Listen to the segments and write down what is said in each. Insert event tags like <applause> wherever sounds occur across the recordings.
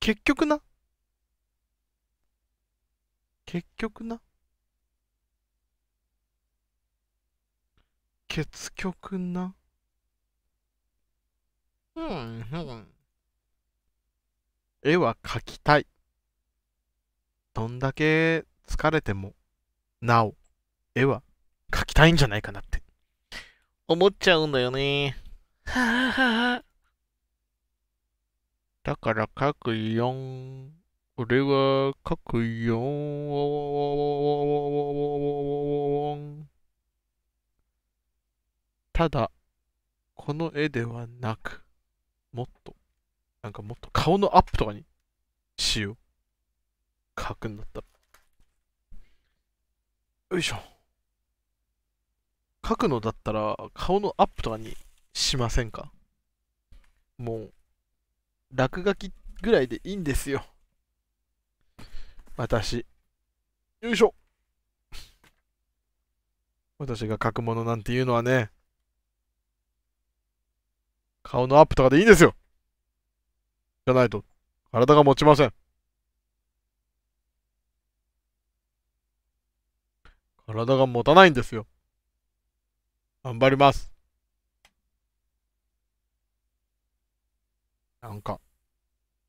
結局な。結局な。結局な。うん、うん。絵は描きたい。どんだけ疲れても、なお、絵は描きたいんじゃないかなって。思っちゃうんだよね。ははは。だから書くよ俺は書くよただ、この絵ではなく、もっと、なんかもっと顔のアップとかにしよう。書くんだったら。よいしょ。書くのだったら、顔のアップとかにしませんかもう、落書きぐらいでいいんですよ。私。よいしょ私が書くものなんていうのはね、顔のアップとかでいいんですよじゃないと、体が持ちません。体が持たないんですよ。頑張ります。なんか、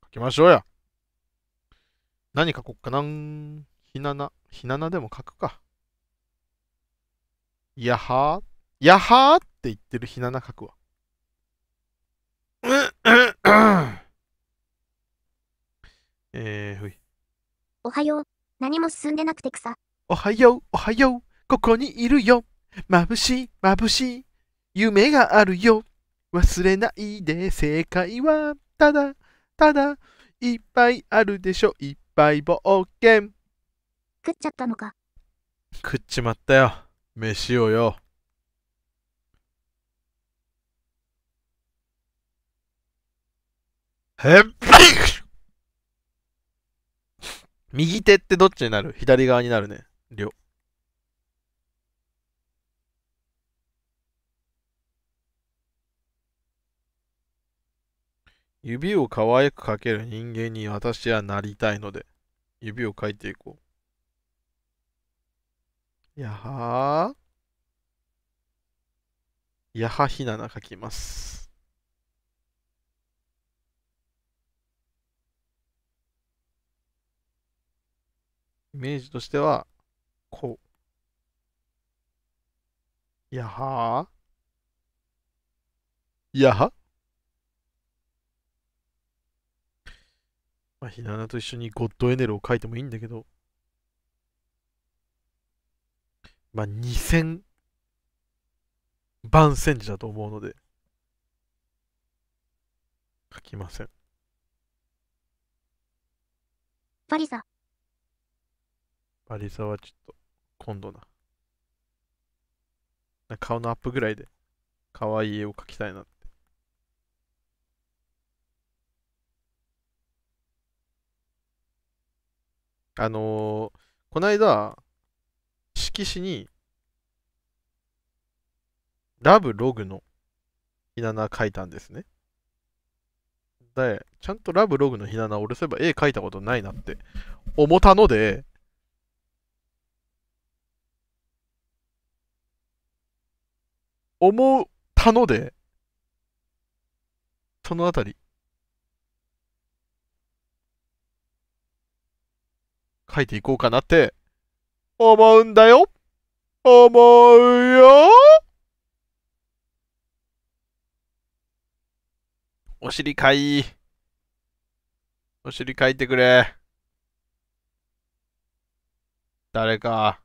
書きましょうや。何書こっかなひなな、ひななでも書くか。やはー、やはーって言ってるひなな書くわ。<coughs> えー、ふい。おはよう。何も進んでなくて草。おはよう、おはよう。ここにいるよ。眩しい、眩しい。夢があるよ。忘れないで、正解は。ただ、ただ、いっぱいあるでしょ、いっぱい冒険。食っちゃったのか。食っちまったよ。飯をよ。へっ <laughs> 右手ってどっちになる左側になるね。両。指を可愛く描ける人間に私はなりたいので、指を描いていこう。やはー。やはひなな描きます。イメージとしては、こう。やはー。やはまあ、ひななと一緒にゴッドエネルを書いてもいいんだけど、まあ、2000番センチだと思うので、書きません。バリザ。バリザはちょっと、今度な。な顔のアップぐらいで、可愛い絵を描きたいな。あのー、この間、色紙に、ラブログのひなな書いたんですね。で、ちゃんとラブログのひなな、俺そういえば絵描いたことないなって思ったので、思ったので、そのあたり、書いていこうかなって思うんだよ思うよお尻かいお尻かいてくれ誰か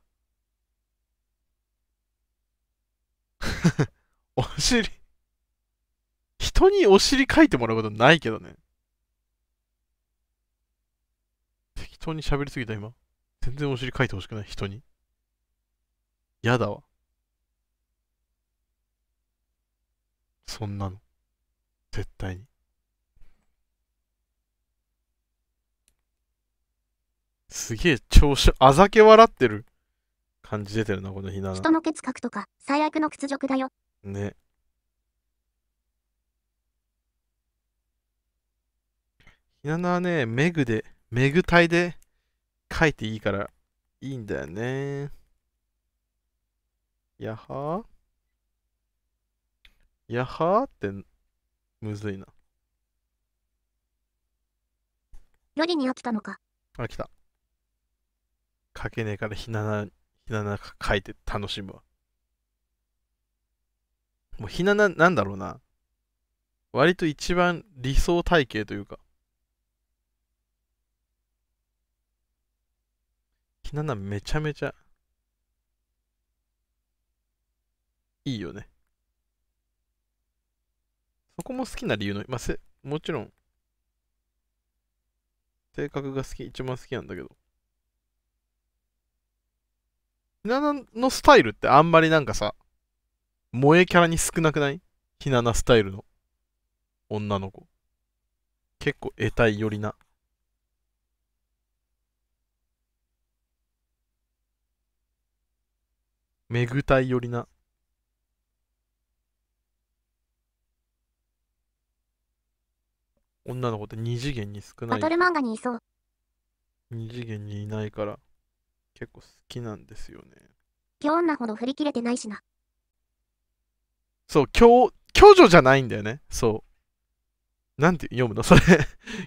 <laughs> お尻人にお尻かいてもらうことないけどね人に喋りすぎた今。全然お尻書いてほしくない、人に。やだわ。そんなの。絶対に。すげえ調子、あざけ笑ってる感じ出てるな、このひな人のケツ書くとか、最悪の屈辱だよ。ね。ひななはね、メグで、メグいで書いていいからいいんだよね。やはやはってむずいな。よりに飽きたのか。あ、来た。書けねえからひなな、ひなな書いて楽しむわ。もうひなな、なんだろうな。割と一番理想体型というか。ひなめちゃめちゃいいよね。そこも好きな理由の、まあ、せもちろん、性格が好き、一番好きなんだけど。ひななのスタイルってあんまりなんかさ、萌えキャラに少なくないひななスタイルの女の子。結構得体寄りな。めぐたい寄りな。女の子って二次元に少ない。バトル漫画にいそう。二次元にいないから、結構好きなんですよね。今日女ほど振り切れてないしな。そう、今日、巨女じゃないんだよね。そう。なんて読むの <laughs> それ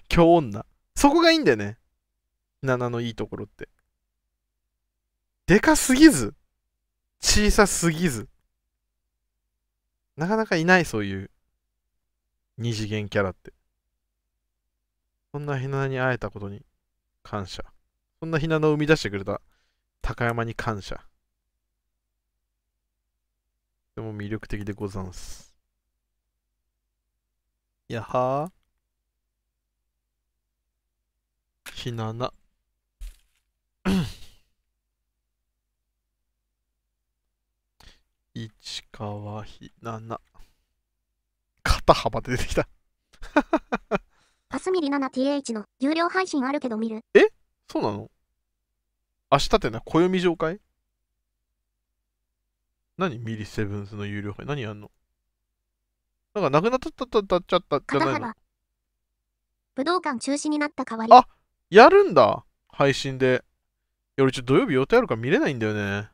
日女。そこがいいんだよね。ナナのいいところって。でかすぎず小さすぎず。なかなかいない、そういう二次元キャラって。そんなひなに会えたことに感謝。そんなひなの生み出してくれた高山に感謝。とても魅力的でござんす。やはー。ひなな。市川ひなな。肩幅で出てきたかすみりなな th の有料配信あるけど見る。えそうなの明日ってな、暦上会何ミリセブンスの有料会何やんのなんかなくなっちゃった、たっちゃったじゃないの武道館中止になった代わり。あやるんだ配信で。俺ちょっと土曜日予定あるから見れないんだよね。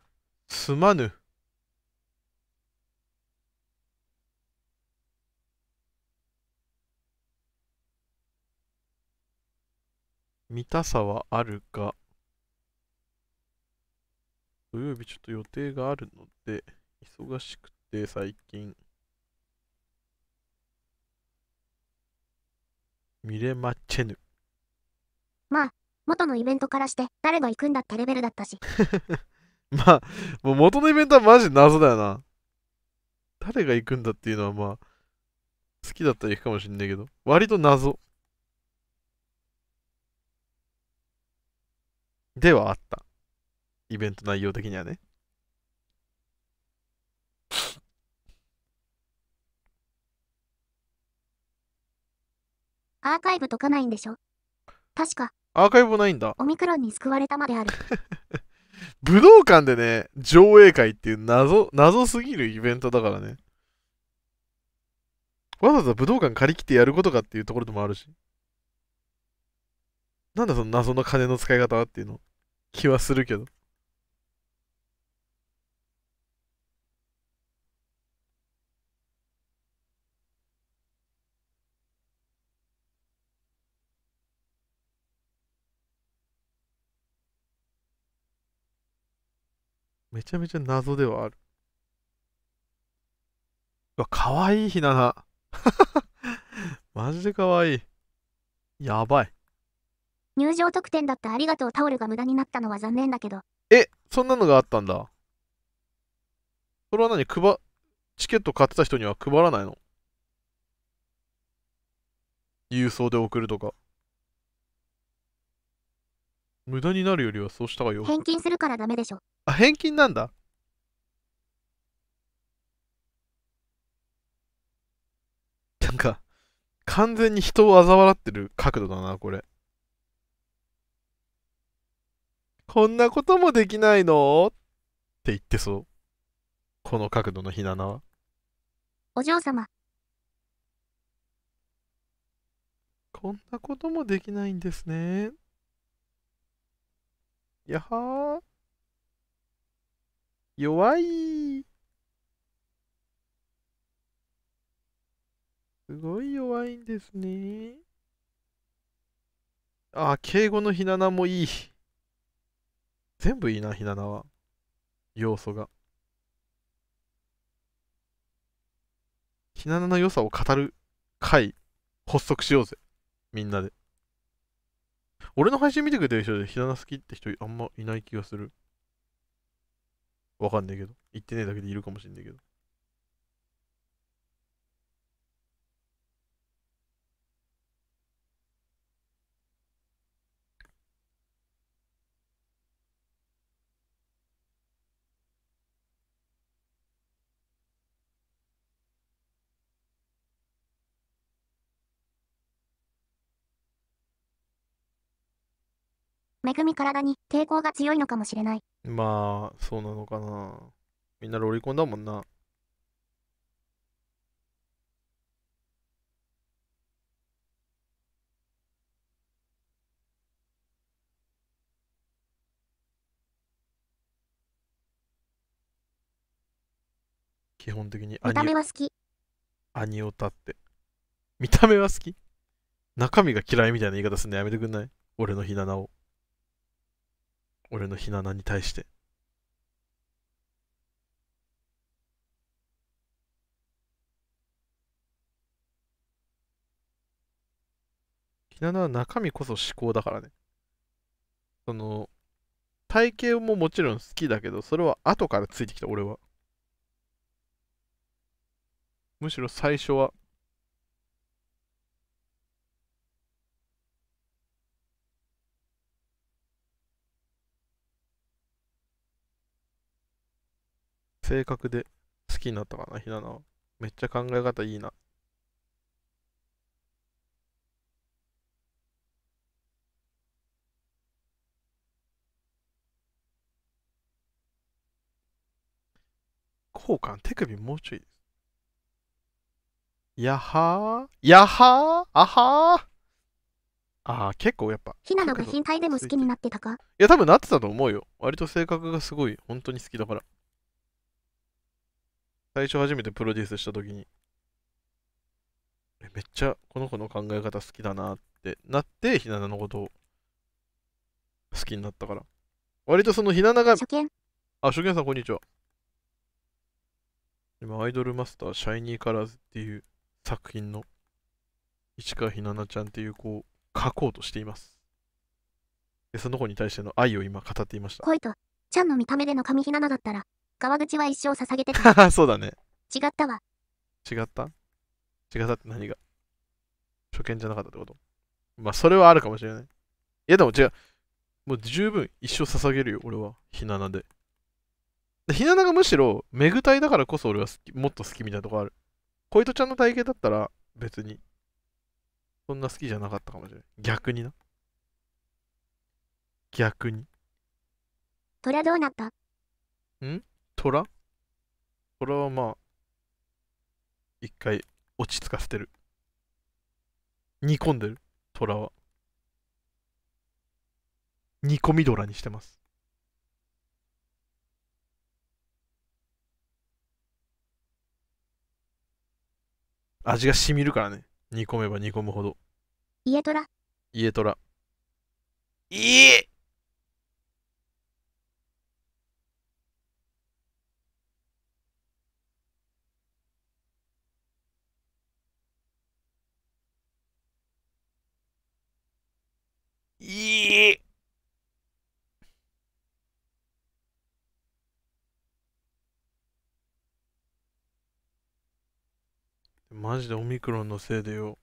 すまぬ。見たさはあるが、土曜日ちょっと予定があるので、忙しくて最近、見れまっちぇぬ。まあ、元のイベントからして誰が行くんだってレベルだったし。<laughs> まあ、もう元のイベントはマジ謎だよな。誰が行くんだっていうのはまあ、好きだったら行くかもしんないけど、割と謎。ではあった。イベント内容的にはね。アーカイブとかないんでしょ確か。アーカイブないんだ。オミクロンに救われたまである。<laughs> 武道館でね、上映会っていう謎、謎すぎるイベントだからね。わざわざ武道館借り切ってやることかっていうところでもあるし。なんだその謎の金の使い方はっていうの。気はするけど。めちゃめちゃ謎ではある。うわ、かわいいひなな。<laughs> マジでかわいい。やばい。入場特典だったありがとうタオルが無駄になったのは残念だけど。え、そんなのがあったんだ。それは何配、チケット買ってた人には配らないの郵送で送るとか。無駄になるよりはそうしたがよ。返金するからダメでしょ。あ、返金なんだ。なんか、完全に人を嘲笑ってる角度だな、これ。こんなこともできないのって言ってそう。この角度のひななは。お嬢様。こんなこともできないんですね。やはー。弱い。すごい弱いんですね。あ、敬語のひななもいい。全部いいな、ひななは。要素が。ひななの良さを語る会、発足しようぜ。みんなで。俺の配信見てくれてる人でひなな好きって人あんまいない気がする。わかんねえけど。言ってねえだけでいるかもしんねえけど。恵み体に抵抗が強いのかもしれない。まあ、そうなのかな。みんなロリコンだもんな。基本的に見た目は好き。アニオタって。見た目は好き中身が嫌いみたいな言い方するのやめてくんない俺のひななを。俺のひななに対して。ひななは中身こそ思考だからね。その、体型ももちろん好きだけど、それは後からついてきた、俺は。むしろ最初は性格で好きになったかな、ひななは。めっちゃ考え方いいな。こうか手首もうちょい。やはーやはーあはーああ、結構やっぱ。ひなのが変態でも好きになってたかいや、多分なってたと思うよ。割と性格がすごい、本当に好きだから。最初初めてプロデュースした時に、めっちゃこの子の考え方好きだなってなって、ひななのことを好きになったから。割とそのひななが、あ、初見さんこんにちは。今、アイドルマスター、シャイニーカラーズっていう作品の市川ひななちゃんっていう子を書こうとしています。で、その子に対しての愛を今語っていました。恋と、ちゃんの見た目での神ひななだったら、川口は一生捧げてた。<laughs> そうだね。違ったわ。違った違ったって何が初見じゃなかったってことまあ、それはあるかもしれない。いや、でも違う。もう十分一生捧げるよ、俺は。ひななで。でひなながむしろ、めぐたいだからこそ俺は好きもっと好きみたいなとこある。小糸ちゃんの体型だったら、別に、そんな好きじゃなかったかもしれない。逆にな。逆に。虎どうなったん虎虎はまあ、一回落ち着かせてる。煮込んでる、虎は。煮込み虎にしてます。味が染みるからね。煮込めば煮込むほど。家虎。家虎。いいマジでオミクロンのせいでよ。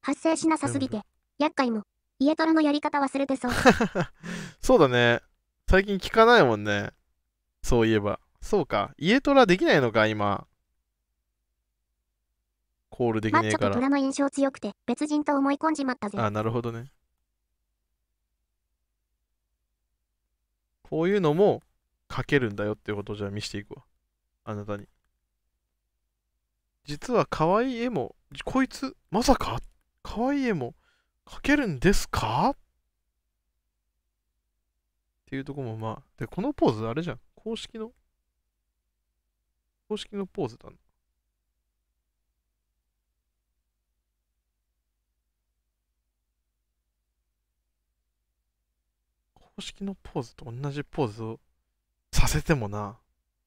発生しなさすぎて、厄介も、家トラのやり方忘れてそう。<laughs> そうだね。最近聞かないもんね。そういえば。そうか。家トラできないのか、今。コールできねえから。と虎の印象強くて、別人と思い込んじまったあ、なるほどね。こういうのも書けるんだよってことをじゃあ見せていくわ。あなたに。実は可愛い絵も、こいつ、まさか可愛い絵も描けるんですかっていうとこもまあ。で、このポーズあれじゃん。公式の、公式のポーズだな。公式のポーズと同じポーズをさせてもな。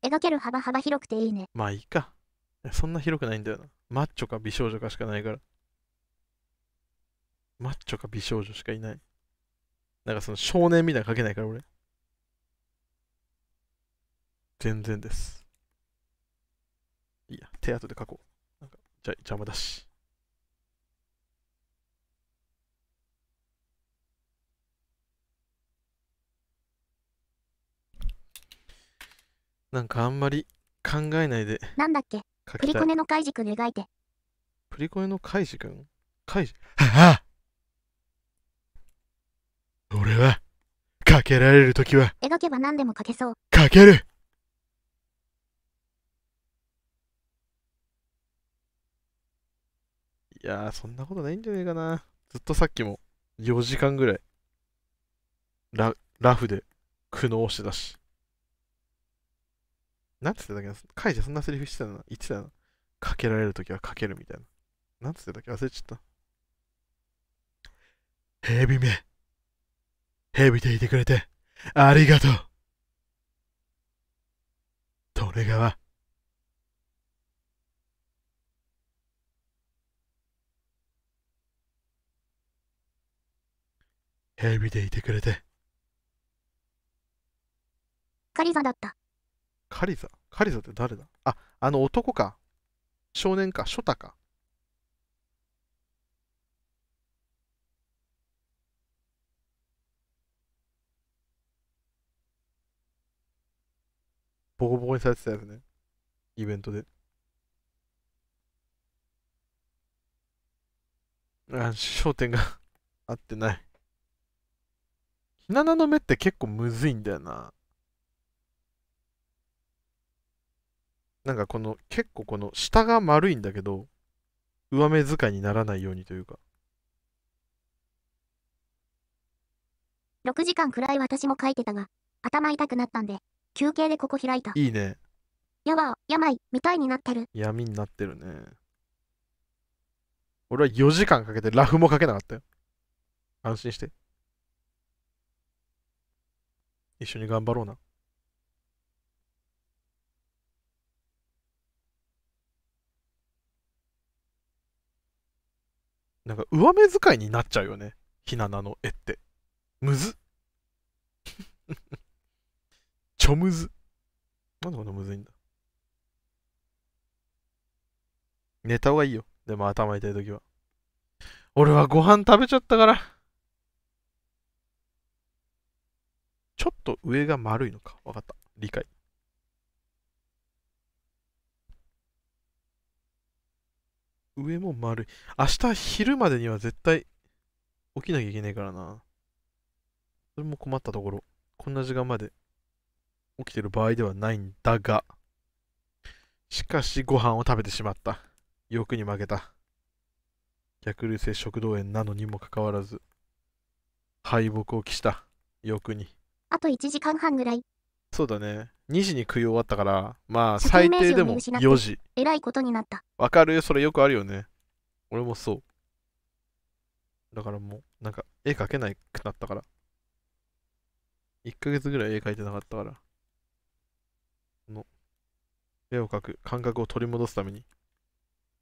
描ける幅幅広くていいね。まあいいか。<laughs> そんな広くないんだよな。マッチョか美少女かしかないから。マッチョか美少女しかいない。なんかその少年みたいな書けないから俺。全然です。いや、手跡で書こう。なんか、じゃ、邪魔だし。なんかあんまり考えないで。なんだっけプリコネのカイジ君描いて。プリコネのカイジ君カイジ、は <laughs> 俺は、かけられるときは、描けば何でも描けそう。かけるいやー、そんなことないんじゃねえかな。ずっとさっきも、4時間ぐらい、ラ、ラフで、苦悩してたし。なんつってたっけカイジそんなセリフしてたの言ってたのかけられるときはかけるみたいな。なんつってたっけ忘れちゃった。ヘビめ。ヘビでいてくれて、ありがとう。レガワ。ヘビでいてくれて。カリザだった。カリザカリザって誰だあ、あの男か。少年か。ショタか。ボコボコにされてたやつね。イベントで。あ、焦点が <laughs> 合ってない。ひななの目って結構むずいんだよな。なんかこの、結構この、下が丸いんだけど、上目遣いにならないようにというか。6時間くらい私も書いてたが、頭痛くなったんで、休憩でここ開いた。いいね。やわ、病、みたいになってる。闇になってるね。俺は4時間かけてラフもかけなかったよ。安心して。一緒に頑張ろうな。なんか上目遣いになっちゃうよね。ひななの絵って。むず。<laughs> ちょむず。なんでこんなむずいんだ。寝た方がいいよ。でも頭痛い時は。俺はご飯食べちゃったから。ちょっと上が丸いのか。わかった。理解。上も丸い。明日昼までには絶対起きなきゃいけないからな。それも困ったところ。こんな時間まで起きてる場合ではないんだが。しかしご飯を食べてしまった。欲に負けた。逆流性食道炎なのにもかかわらず、敗北を期した。欲に。あと1時間半ぐらい。そうだね。2時に食い終わったから、まあ最低でも4時。えらいことになった。わかるそれよくあるよね。俺もそう。だからもう、なんか絵描けなくなったから。1ヶ月ぐらい絵描いてなかったから。の、絵を描く感覚を取り戻すために、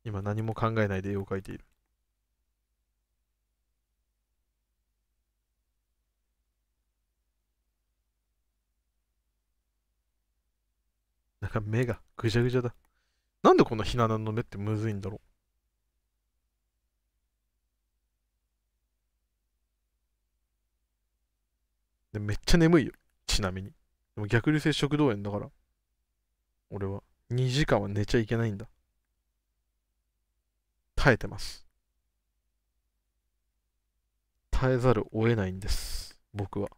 今何も考えないで絵を描いている。んか目がぐじゃぐじゃだ。なんでこのひな壇の目ってむずいんだろうでめっちゃ眠いよ。ちなみに。でも逆流性食道炎だから。俺は2時間は寝ちゃいけないんだ。耐えてます。耐えざるを得ないんです。僕は。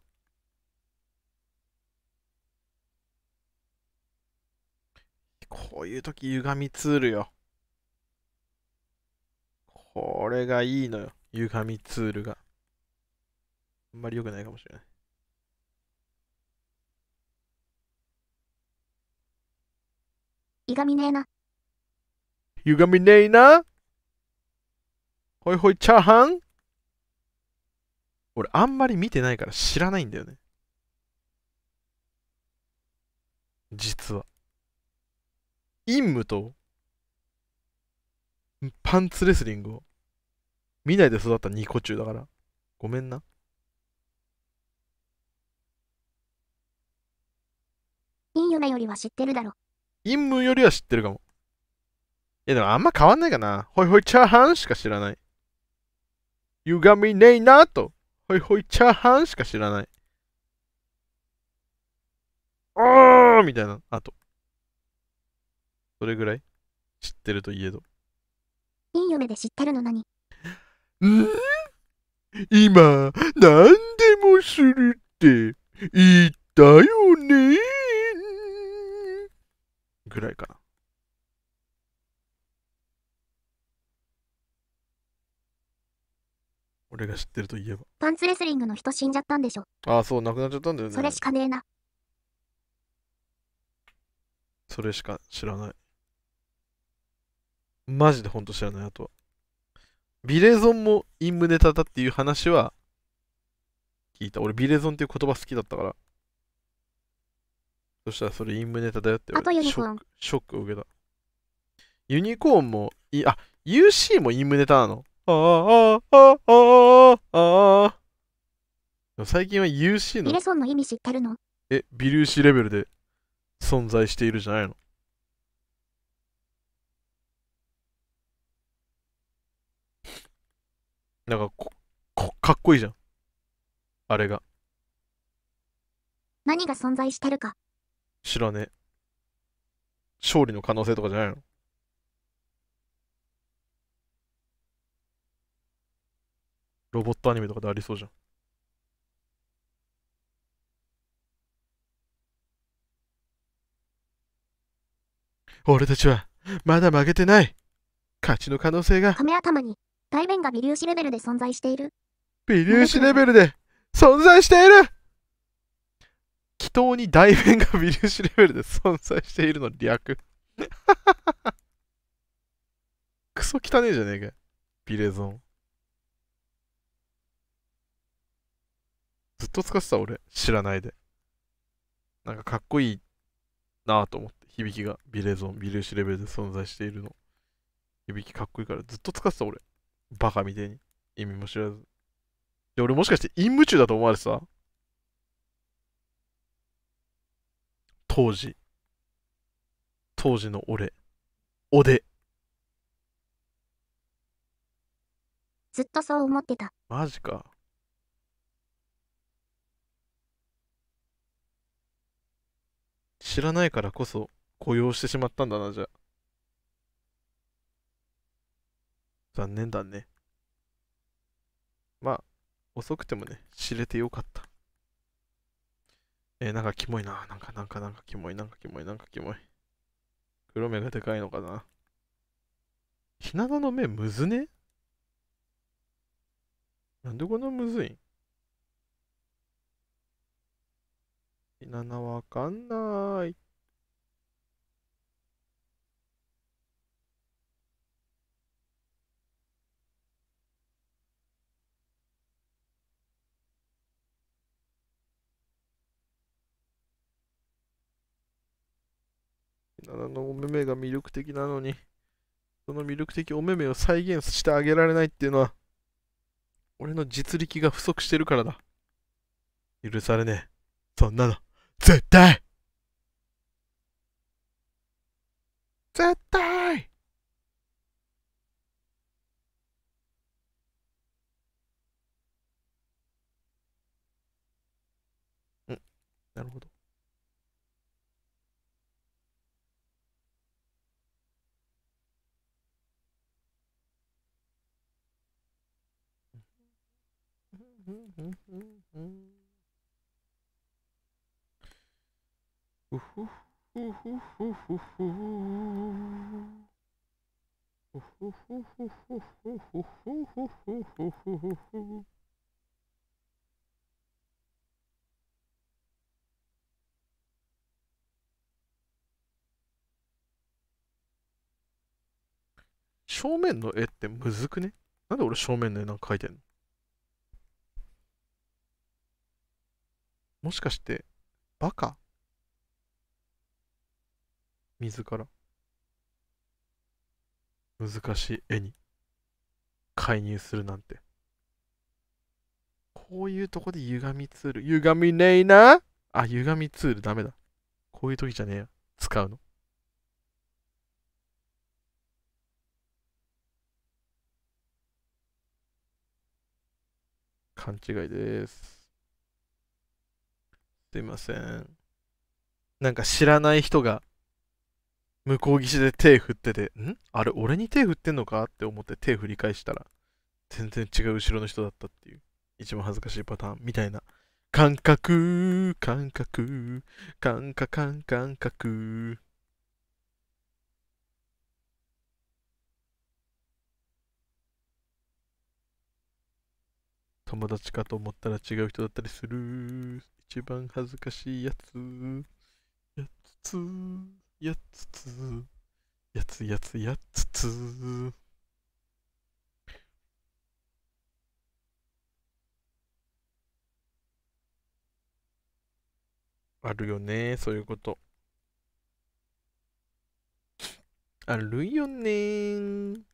こういう時歪みツールよ。これがいいのよ。歪みツールが。あんまり良くないかもしれない。歪みねえな。歪みねえなほいほいチャーハン俺あんまり見てないから知らないんだよね。実は。陰夢とパンツレスリングを見ないで育ったニコ中だから。ごめんな。陰夢よりは知ってるだろ。陰夢よりは知ってるかも。いやでもあんま変わんないかな。ほいほいチャーハンしか知らない。歪みねえなと。ほいほいチャーハンしか知らない。おーみたいな。あと。それぐらい知ってるといえど。いい夢で知ってるの何ん今、何でもするって言ったよねぐらいかな。俺が知ってるといえば。パンツレスリングの人死んじゃったんでしょ。ああ、そう、亡くなっちゃったんだよね。それしかねえな。それしか知らない。マジで本当知らない、あとは。ビレゾンも陰ムネタだっていう話は聞いた。俺、ビレゾンっていう言葉好きだったから。そしたらそれ陰ムネタだよってあとユニコーンショックを受けた。ユニコーンも、いあ、UC も陰ムネタなのああああああああ最近は UC の。ビレゾンの意味知ってるのえ、ビルーシレベルで存在しているじゃないのなんかこ、こ、かっこいいじゃん。あれが。何が存在してるか。知らねえ。勝利の可能性とかじゃないのロボットアニメとかでありそうじゃん。俺たちは、まだ負けてない勝ちの可能性が。亀頭に。対面が微粒子レベルで存在している。微粒子レベルで存在している祈祷に大便が微粒子レベルで存在しているの略。<laughs> クソ汚ねえじゃねえか。ビレゾン。ずっと使ってた俺、知らないで。なんかかっこいいなぁと思って、響きがビレゾン、微粒子レベルで存在しているの。響きかっこいいからずっと使ってた俺。バカみてえに。意味も知らず。で、俺もしかして陰夢中だと思われてた当時。当時の俺。おで。ずっとそう思ってた。マジか。知らないからこそ雇用してしまったんだな、じゃあ。残念だね。まあ、遅くてもね、知れてよかった。えー、なんかキモいな。なんか、なんか、なんかキモい、なんかキモい、なんかキモい。黒目がでかいのかな。ひなたの目むずねなんでこんなむずいんひなのわかんない。あのお目目が魅力的なのに、その魅力的お目目を再現してあげられないっていうのは、俺の実力が不足してるからだ。許されねえ。そんなの、絶対絶対正面の絵ってむずくねなんで俺正面の絵なんか描いてんのもしかして、バカ自ら。難しい絵に介入するなんて。こういうとこで歪みツール。歪みねえなあ、歪みツールダメだ。こういう時じゃねえや。使うの。勘違いです。すいません。なんか知らない人が向こう岸で手振ってて、んあれ俺に手振ってんのかって思って手振り返したら、全然違う後ろの人だったっていう、一番恥ずかしいパターンみたいな。感覚、感覚、感覚、感覚。友達かと思ったら違う人だったりする一番恥ずかしいやつやつつやつつやつやつやつつあるよねそういうことあるよね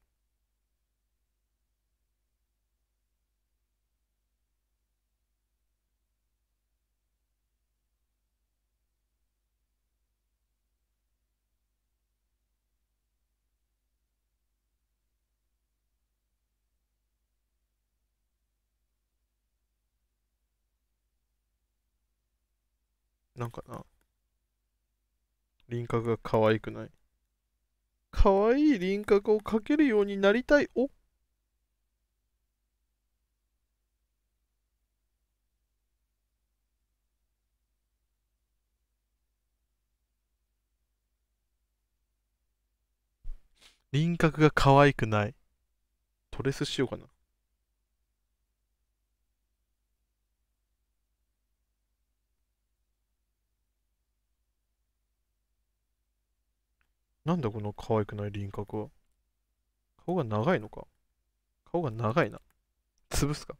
なんかな、輪郭が可愛くない。可愛い輪郭を描けるようになりたい。お輪郭が可愛くない。トレスしようかな。なんだこの可愛くない輪郭は。顔が長いのか顔が長いな。潰すか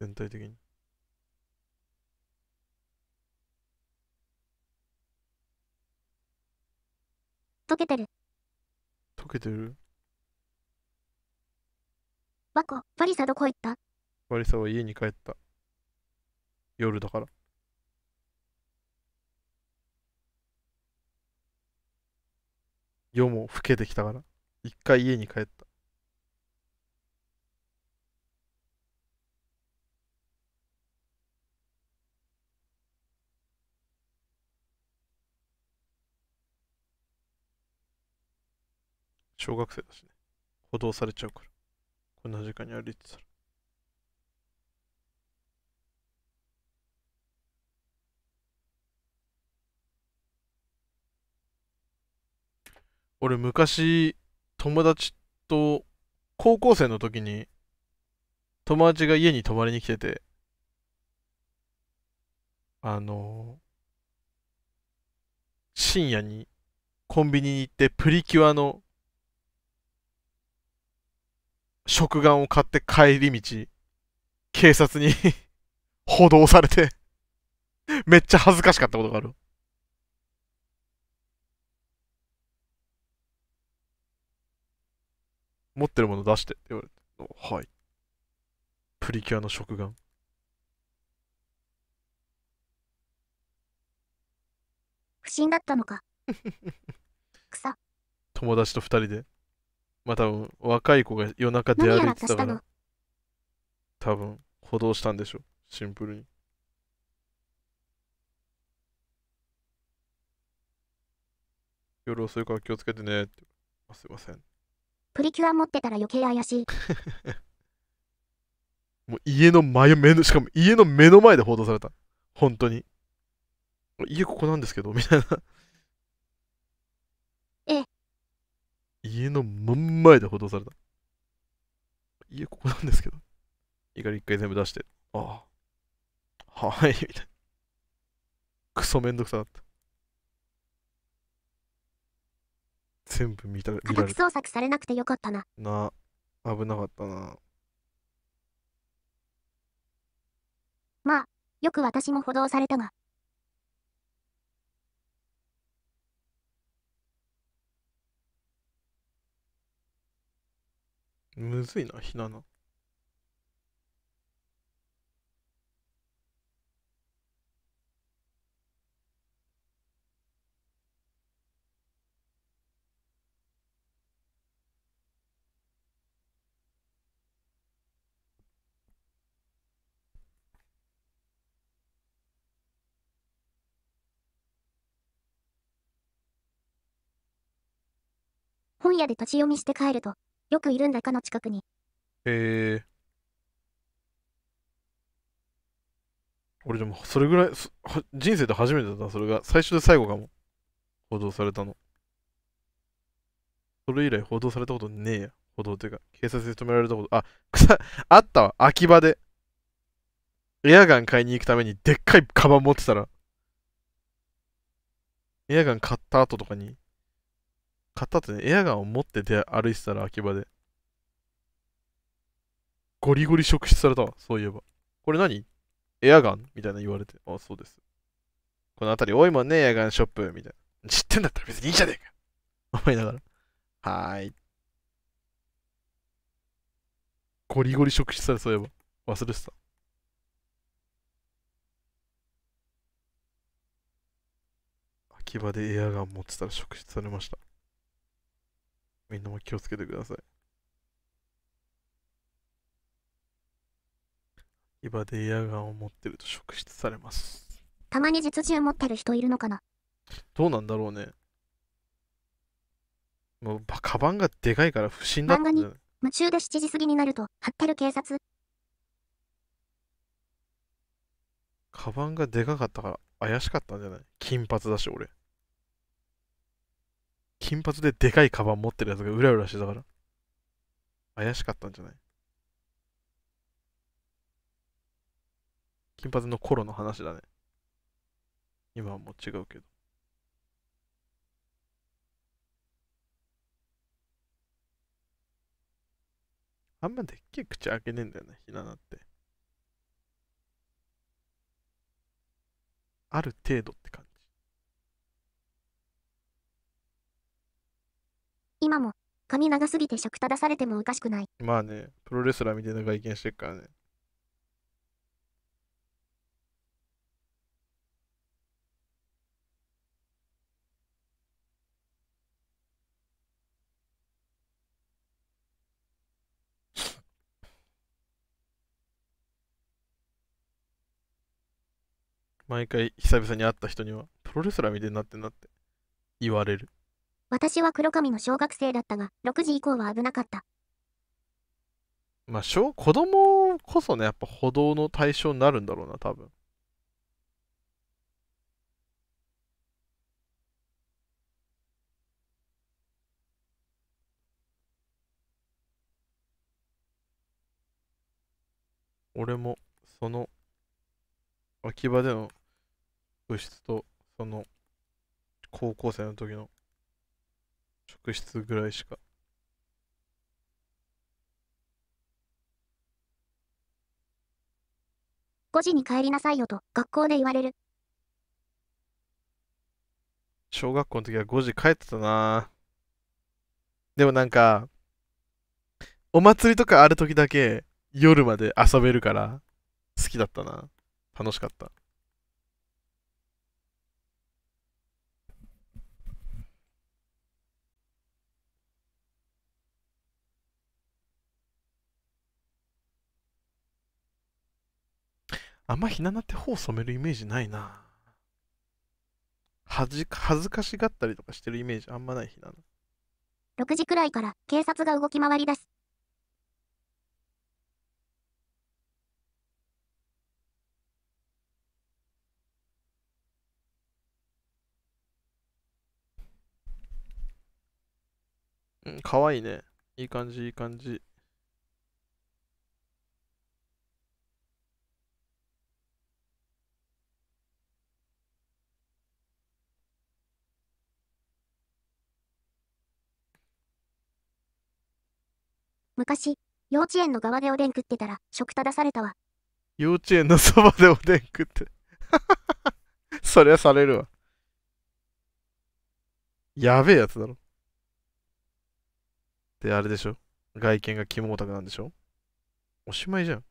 全体的に。溶けてる。溶けてるバコ、バリサどこ行ったバリサは家に帰った。夜だから。夜も更けてきたから、一回家に帰った。小学生だしね。補導されちゃうから。こんな時間に歩いてたら。俺昔友達と高校生の時に友達が家に泊まりに来ててあの深夜にコンビニに行ってプリキュアの食玩を買って帰り道警察に <laughs> 補導されてめっちゃ恥ずかしかったことがある。持ってるもの出してって言われて、はい。プリキュアの食玩。不審だったのか。<laughs> くさ。友達と二人で。まあ多分、若い子が夜中出歩いてたから。多分、補導したんでしょう。シンプルに。夜遅いから気をつけてねって。すいません。プリキュア持ってたら余計怪しい。<laughs> もう家の前、目の、しかも家の目の前で報道された。本当に。家ここなんですけど、みたいな。え家の真ん前で報道された。家ここなんですけど。怒り一回全部出して。ああ。はい、みたいな。クソめんどくさかった。全部見た見家宅捜索されなくてよかったなな危なかったなまあよく私も補導されたがむずいなひなな本屋で立ち読みして帰ると、よくいるんだかの近くに。へえ。俺でも、それぐらい、人生で初めてだった、それが。最初で最後かも。報道されたの。それ以来報道されたことねえや。報道ていうか、警察で止められたこと。あ、草、あったわ。秋葉で。エアガン買いに行くためにでっかいカバン持ってたら、エアガン買った後とかに、買った後ね、エアガンを持ってて歩いてたら、秋葉で。ゴリゴリ触出されたわ、そういえば。これ何エアガンみたいな言われて。あ、そうです。この辺り多いもんね、エアガンショップ。みたいな。知ってんだったら別にいいじゃねえか。思いながら。はーい。ゴリゴリ触出されそういえば。忘れてた。秋葉でエアガン持ってたら触出されました。みんなも気をつけてください。今でイヤガンを持ってると職質されます。たまに実銃持ってる人いるのかなどうなんだろうね。もう、カバンがでかいから不審だったんな夢中で7時過ぎになると、張ってる警察。カバンがでかかったから怪しかったんじゃない金髪だし、俺。金髪ででかいカバン持ってるやつがうらうらしてたから。怪しかったんじゃない金髪の頃の話だね。今はもう違うけど。あんまでっけえ口開けねえんだよね、ひななって。ある程度って感じ。今も、髪長すぎてただされてもおかしくない。まあね、プロレスラーみたいな外見してるからね。毎回久々に会った人には、プロレスラーみたいになってなって言われる。私は黒髪の小学生だったが、6時以降は危なかった。まあ、小、子供こそね、やっぱ歩道の対象になるんだろうな、多分。俺も、その、秋葉での部室と、その、高校生の時の職質ぐらいしか。5時に帰りなさいよと学校で言われる。小学校の時は5時帰ってたなでもなんか、お祭りとかある時だけ夜まで遊べるから好きだったな。楽しかった。あんまひななって頬染めるイメージないな。恥恥ずかしがったりとかしてるイメージあんまないひなな。6時くらいから警察が動き回りだす。うん、かわいいね。いい感じ、いい感じ。昔、幼稚園の側でおでん食ってたら、食ただされたわ。幼稚園のそばでおでん食って。<laughs> そりゃされるわ。やべえやつだろ。で、あれでしょ外見がキモオタクなんでしょおしまいじゃん。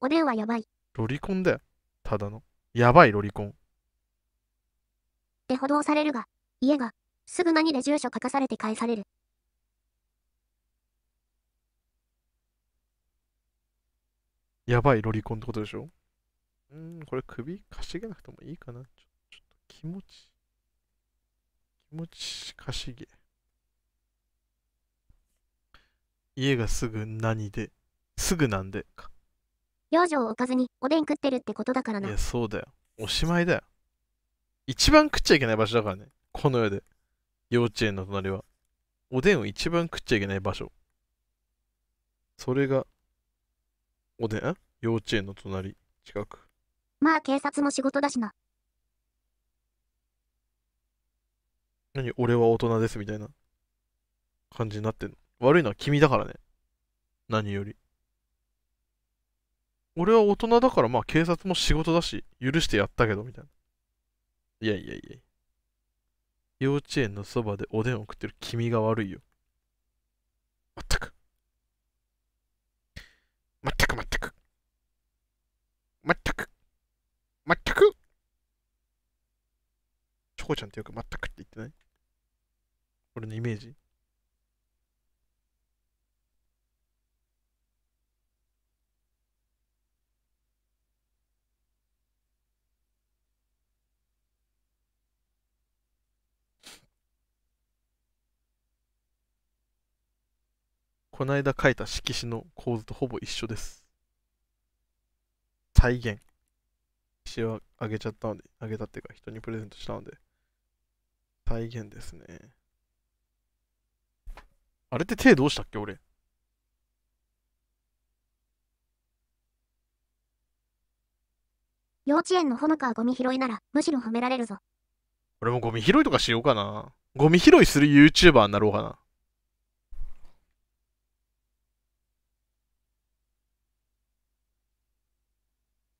おでんはやばい。ロリコンだよ。ただの。やばいロリコン。で、補導されるが、家が、すぐ何で住所書かされて返される。やばいロリコンってことでしょうん、これ首かしげなくてもいいかな。ちょちょっと気持ち、気持ちかしげ。家がすぐ何で、すぐなんでか。養生をおかずにおでん食ってるってことだからな。いや、そうだよ。おしまいだよ。一番食っちゃいけない場所だからね。この世で。幼稚園の隣は。おでんを一番食っちゃいけない場所。それがおでん幼稚園の隣近くまあ警察も仕事だしな何俺は大人ですみたいな感じになってんの悪いのは君だからね何より俺は大人だからまあ警察も仕事だし許してやったけどみたいないやいやいや幼稚園のそばでおでんを食ってる君が悪いよまったくたく、たく、チョコちゃんってよくたくって言ってない俺のイメージ。この間書いた色紙の構図とほぼ一緒です。再現詩をあげちゃったので、あげたっていうか人にプレゼントしたので、再現ですね。あれって手どうしたっけ俺。幼稚園のほのかはゴミ拾いなら、むしろ褒められるぞ。俺もゴミ拾いとかしようかな。ゴミ拾いする YouTuber になろうかな。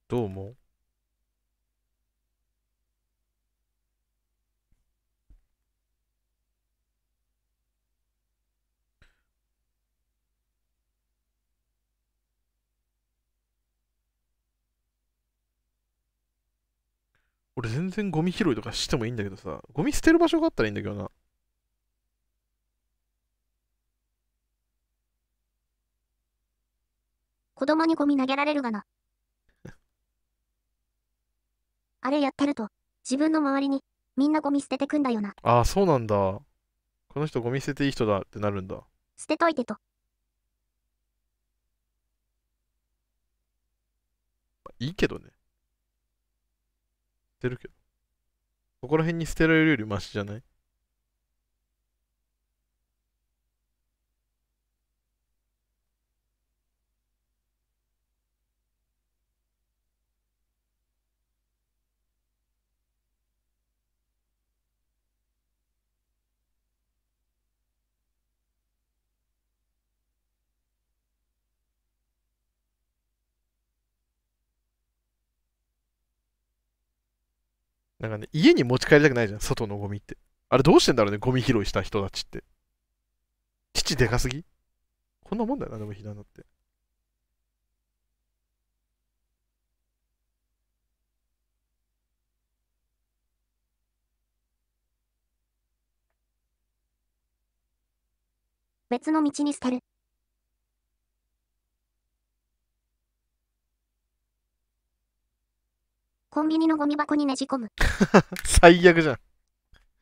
どう思う俺全然ゴミ拾いとかしてもいいんだけどさ、ゴミ捨てる場所があったらいいんだけどな。子供にゴミ投げられるがな。あれやってると、自分の周りに、みんなゴミ捨ててくんだよな。ああ、そうなんだ。この人ゴミ捨てていい人だってなるんだ。捨てといてと。いいけどね。捨てるけど。ここら辺に捨てられるよりマシじゃないなんかね、家に持ち帰りたくないじゃん、外のゴミって。あれどうしてんだろうね、ゴミ拾いした人たちって。父でかすぎこんなもんだよな、でもひなのって。別の道に捨てる。コンビニのゴミ箱にねじ込む。<laughs> 最悪じゃん。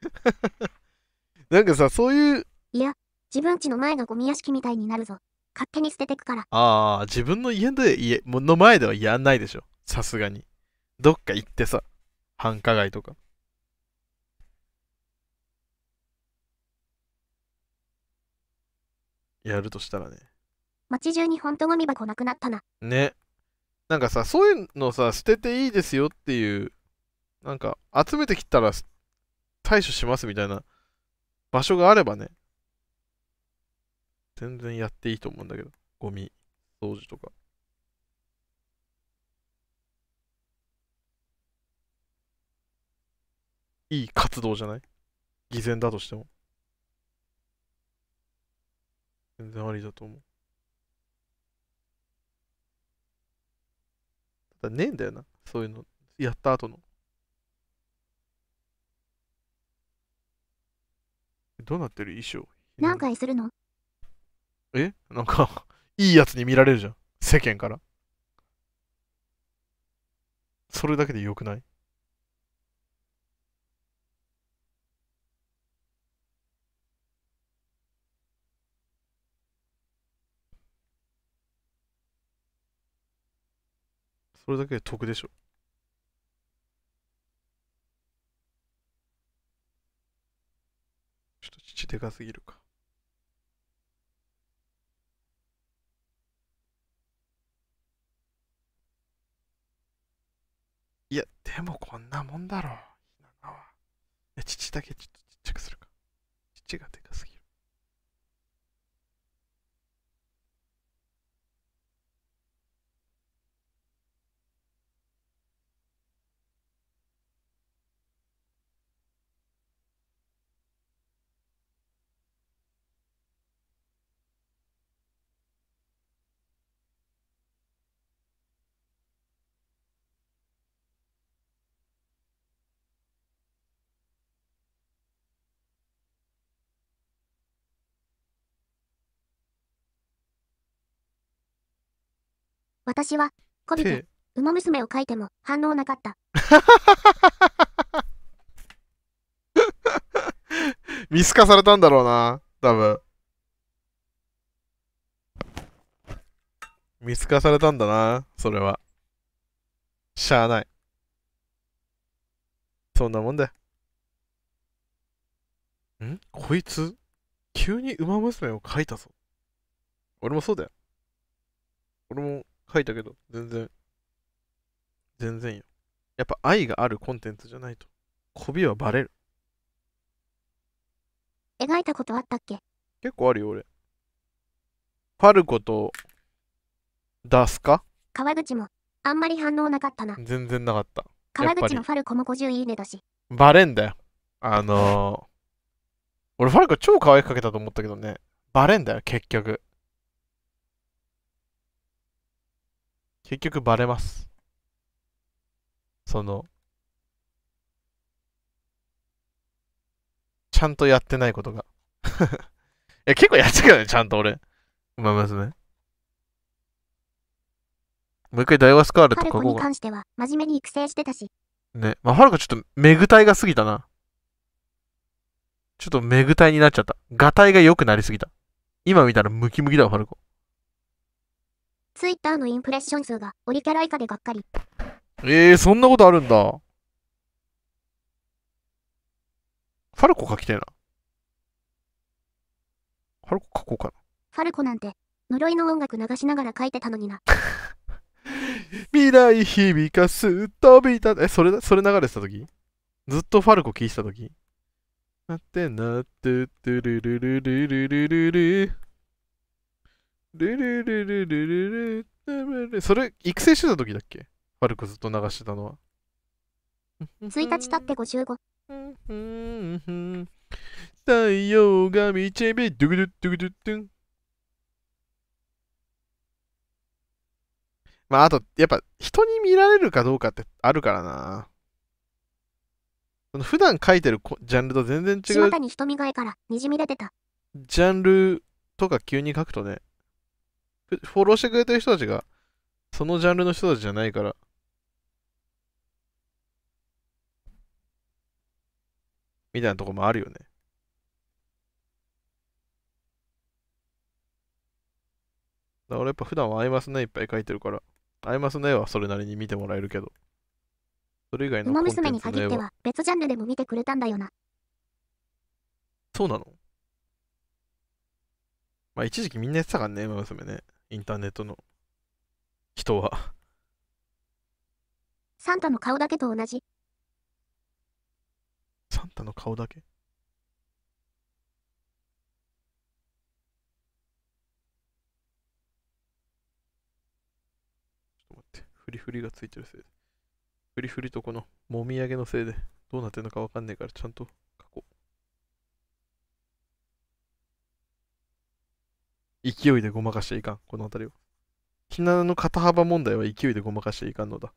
<laughs> なんかさ、そういう。いや、自分家の前がゴミ屋敷みたいになるぞ。勝手に捨ててくから。ああ、自分の家で家の前ではやんないでしょ。さすがに。どっか行ってさ、繁華街とか。やるとしたらね。街中に本当ゴミ箱なくなったな。ね。なんかさ、そういうのさ、捨てていいですよっていう、なんか、集めてきたら対処しますみたいな場所があればね、全然やっていいと思うんだけど、ゴミ掃除とか。いい活動じゃない偽善だとしても。全然ありだと思う。だねえんだよな。そういうの。やった後の。どうなってる衣装。何回するのえなんか <laughs> いいやつに見られるじゃん。世間から。それだけでよくないそれだけで得でしょ。ちょっと父でかすぎるか。いや、でもこんなもんだろう。ひなは。いや、父だけちょっとちっちゃくするか。父がでかすぎる。私は、こびて、馬娘を書いても反応なかった。<laughs> 見透かされたんだろうな、多分。見透かされたんだな、それは。しゃあない。そんなもんだんこいつ、急に馬娘を書いたぞ。俺もそうだよ。俺も書いたけど、全然。全然よ。やっぱ愛があるコンテンツじゃないと、媚びはバレる。描いたことあったっけ結構あるよ、俺。ファルコと、出すか川口も、あんまり反応なかったな。全然なかった。川口のファルコも50いいねだし。バレんだよ。あのー、俺ファルコ超可愛くかけたと思ったけどね。バレんだよ、結局。結局バレます。その、ちゃんとやってないことが。<laughs> え、結構やってたよね、ちゃんと俺。うま娘。もう一回ダイワスカールとかこう。に関しては、真面目に育成してたし。ね。まあ、はるかちょっと、めぐたいが過ぎたな。ちょっとめぐたいになっちゃった。がたいが良くなりすぎた。今見たらムキムキだわ、はるか。ツイッターのインプレッション数がオリキャラ以下でがっかり。えー、そんなことあるんだ。ファルコ書きたいな。ファルコ書こうかな。ファルコなんて、呪いの音楽流しながら書いてたのにな。<laughs> 未来響かす飛びた、え、それ、それ流れてた時ずっとファルコ聴いてた時なってなってってるるるるるるるる。ルルルルルルルルルそれ、育成してた時だっけファルクずっと流してたのは。1日経って55。太陽が導くドゥグドゥドゥグドゥドゥン。まあ、あと、やっぱ、人に見られるかどうかってあるからな。その普段書いてるジャンルと全然違う。にじみ出てた。ジャンルとか急に書くとね、フォローしてくれてる人たちが、そのジャンルの人たちじゃないから。みたいなとこもあるよね。だからやっぱ普段はアイマスの絵いっぱい描いてるから、アイマスの絵はそれなりに見てもらえるけど、それ以外のコンテンツ娘に限っては別ジャンルでも見てくれたんだよな。そうなのまあ一時期みんなやってたからね、馬娘ね。インターネットの人は。サンタの顔だけと同じ。サンタの顔だけちょっっと待て、フリフリがついてるせいで。フリフリとこのもみあげのせいでどうなってるのかわかんないからちゃんと勢いでごまかしていかん、この辺りを。ひなの肩幅問題は勢いでごまかしていかんのだ。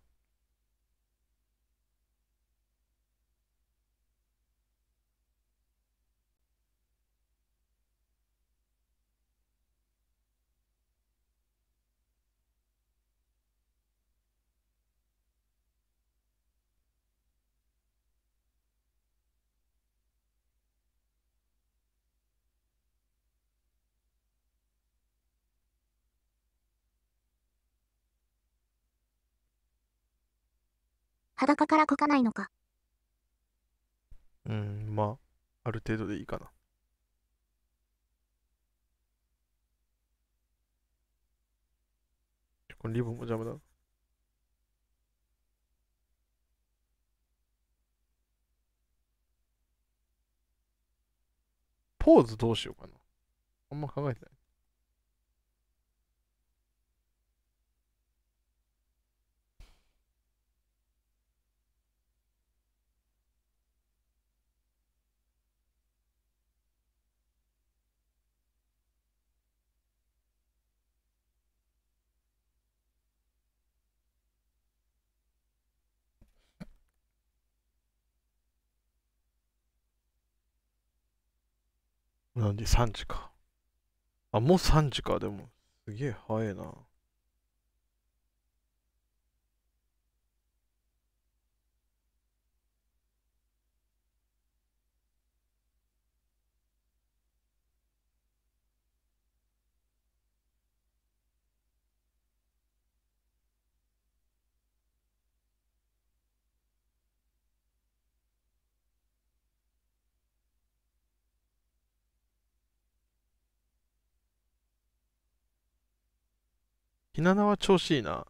裸からこかないのか。うん、まあ、ある程度でいいかな。リボンも邪魔だ。ポーズどうしようかな。あんま考えてない。何時 ?3 時か。あ、もう3時か。でも、すげえ早いな。ひななは調子いいな。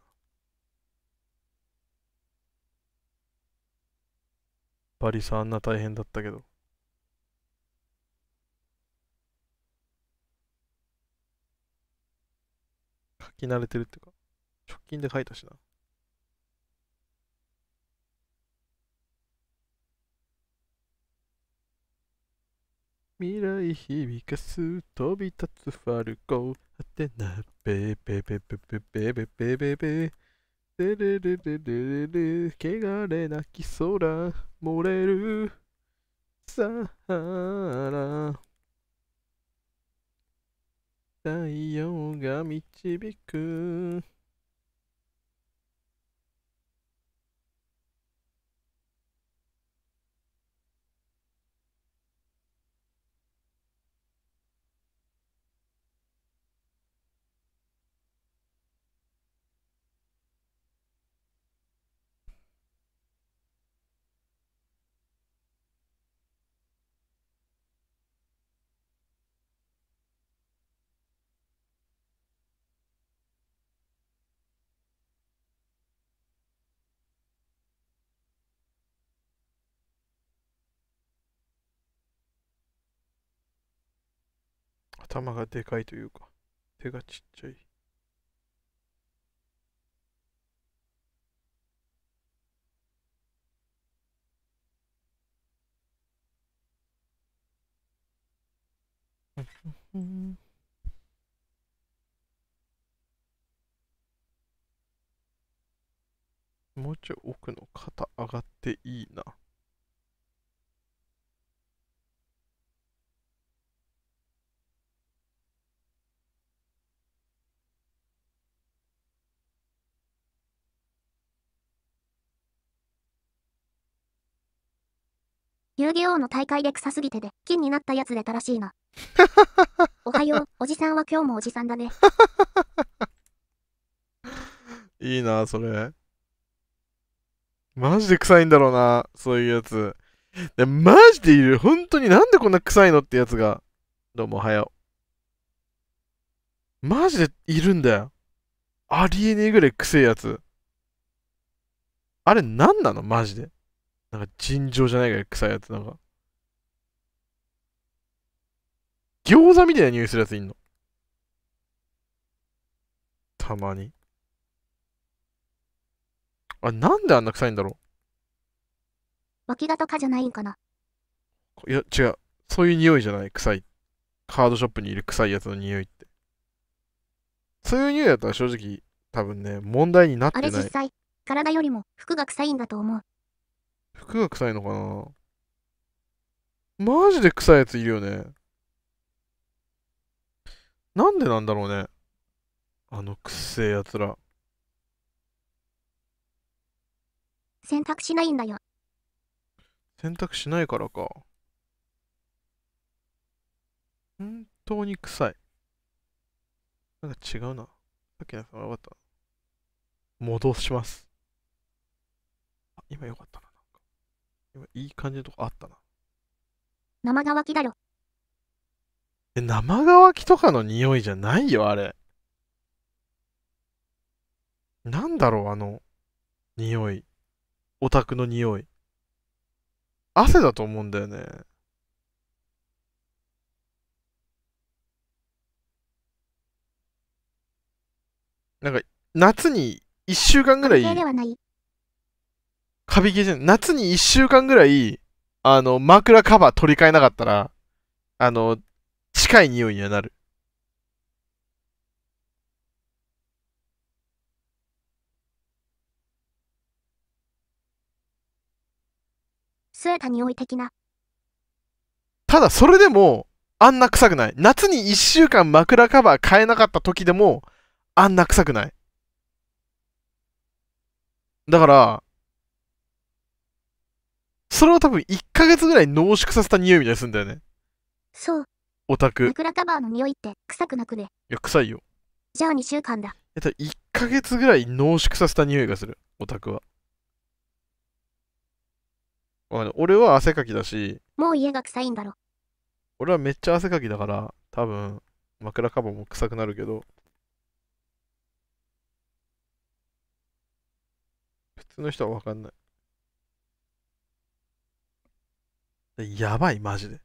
バリさんあんな大変だったけど。書き慣れてるっていうか、直近で書いたしな。未来響かす飛び立つファルコあてな、べべべべべべべべべべ。でれれれれれれ、汚れなき空、漏れる、サハラ。太陽が導く。頭がでかいというか、手がちっちゃい。<laughs> もうちょい奥の肩上がっていいな。遊戯王の大会で臭すぎてで、金になったやつでたらしいな。<laughs> おはよう、おじさんは今日もおじさんだね。<laughs> いいな、それ。マジで臭いんだろうな、そういうやつ。でマジでいる。本当になんでこんな臭いのってやつが。どうも、おはよう。マジでいるんだよ。ありえねえぐらい臭いやつ。あれ何なのマジで。なんか尋常じゃないぐらい臭いやつ、なんか。餃子みたいな匂いするやついんのたまに。あ、なんであんな臭いんだろう脇がとかじゃないんかな。いや、違う。そういう匂いじゃない。臭い。カードショップにいる臭いやつの匂いって。そういう匂いだったら正直、多分ね、問題になってない。あれ実際、体よりも服が臭いんだと思う。服が臭いのかなマジで臭いやついるよね。なんでなんだろうね。あのくせえやつら。選択しないんだよ。選択しないからか。本当に臭い。なんか違うな。さっきのやつはよかった。戻します。あ、今よかった。今いい感じのとこあったな。生乾きだよ。え、生乾きとかの匂いじゃないよ、あれ。なんだろう、あの、匂い。オタクの匂い。汗だと思うんだよね。なんか、夏に1週間ぐらいカビ消し、夏に1週間ぐらい、あの、枕カバー取り替えなかったら、あの、近い匂いにはなる。吸えた匂い的な。ただ、それでも、あんな臭くない。夏に1週間枕カバー変えなかった時でも、あんな臭くない。だから、それを多分1ヶ月ぐらい濃縮させた匂いみたいにするんだよね。そう。オタク。枕カバーの匂いって臭くなくね。いや、臭いよ。じゃあ2週間だ。えっと、1ヶ月ぐらい濃縮させた匂いがする、オタクは。俺は汗かきだし、もう家が臭いんだろ。俺はめっちゃ汗かきだから、多分枕カバーも臭くなるけど、普通の人はわかんない。やばい、マジで。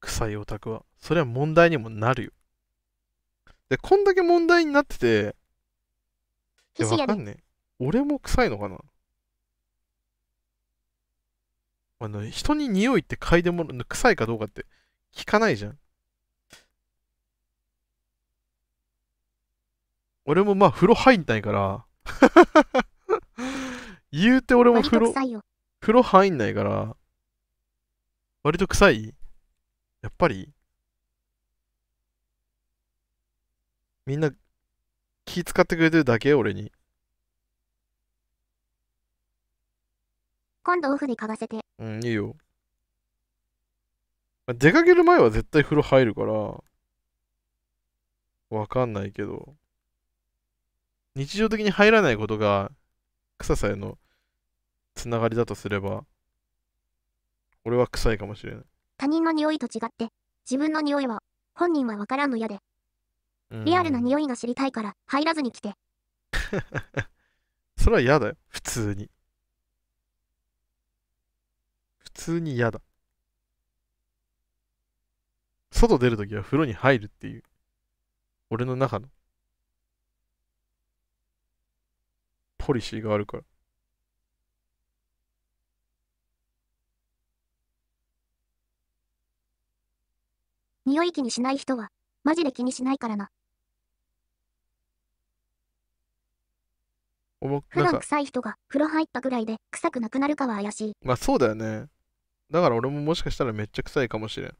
臭いオタクは。それは問題にもなるよ。で、こんだけ問題になってて、いや、わかんねえ。俺も臭いのかなあの、人に匂いって嗅いでもらう、臭いかどうかって聞かないじゃん。俺もまあ風呂入んないから <laughs> 言うて俺も風呂、風呂入んないから、割と臭いやっぱりみんな気使ってくれてるだけ俺に。今度オフで嗅がせて。うん、いいよ。出かける前は絶対風呂入るから、わかんないけど、日常的に入らないことが、臭さえのつながりだとすれば、俺は臭いかもしれない。他人の匂いと違って、自分の匂いは、本人は分からんのやで、リアルな匂いが知りたいから入らずに来て、<laughs> それは嫌だよ。普通に。普通に嫌だ。外出るときは風呂に入るっていう。俺の中の。ポリシーがあるから。匂い気にしない人は、マジで気にしないからな。おも普段臭い人が風呂入ったぐらいで臭くなくなるかは怪しい。まあそうだよね。だから俺ももしかしたらめっちゃ臭いかもしれん。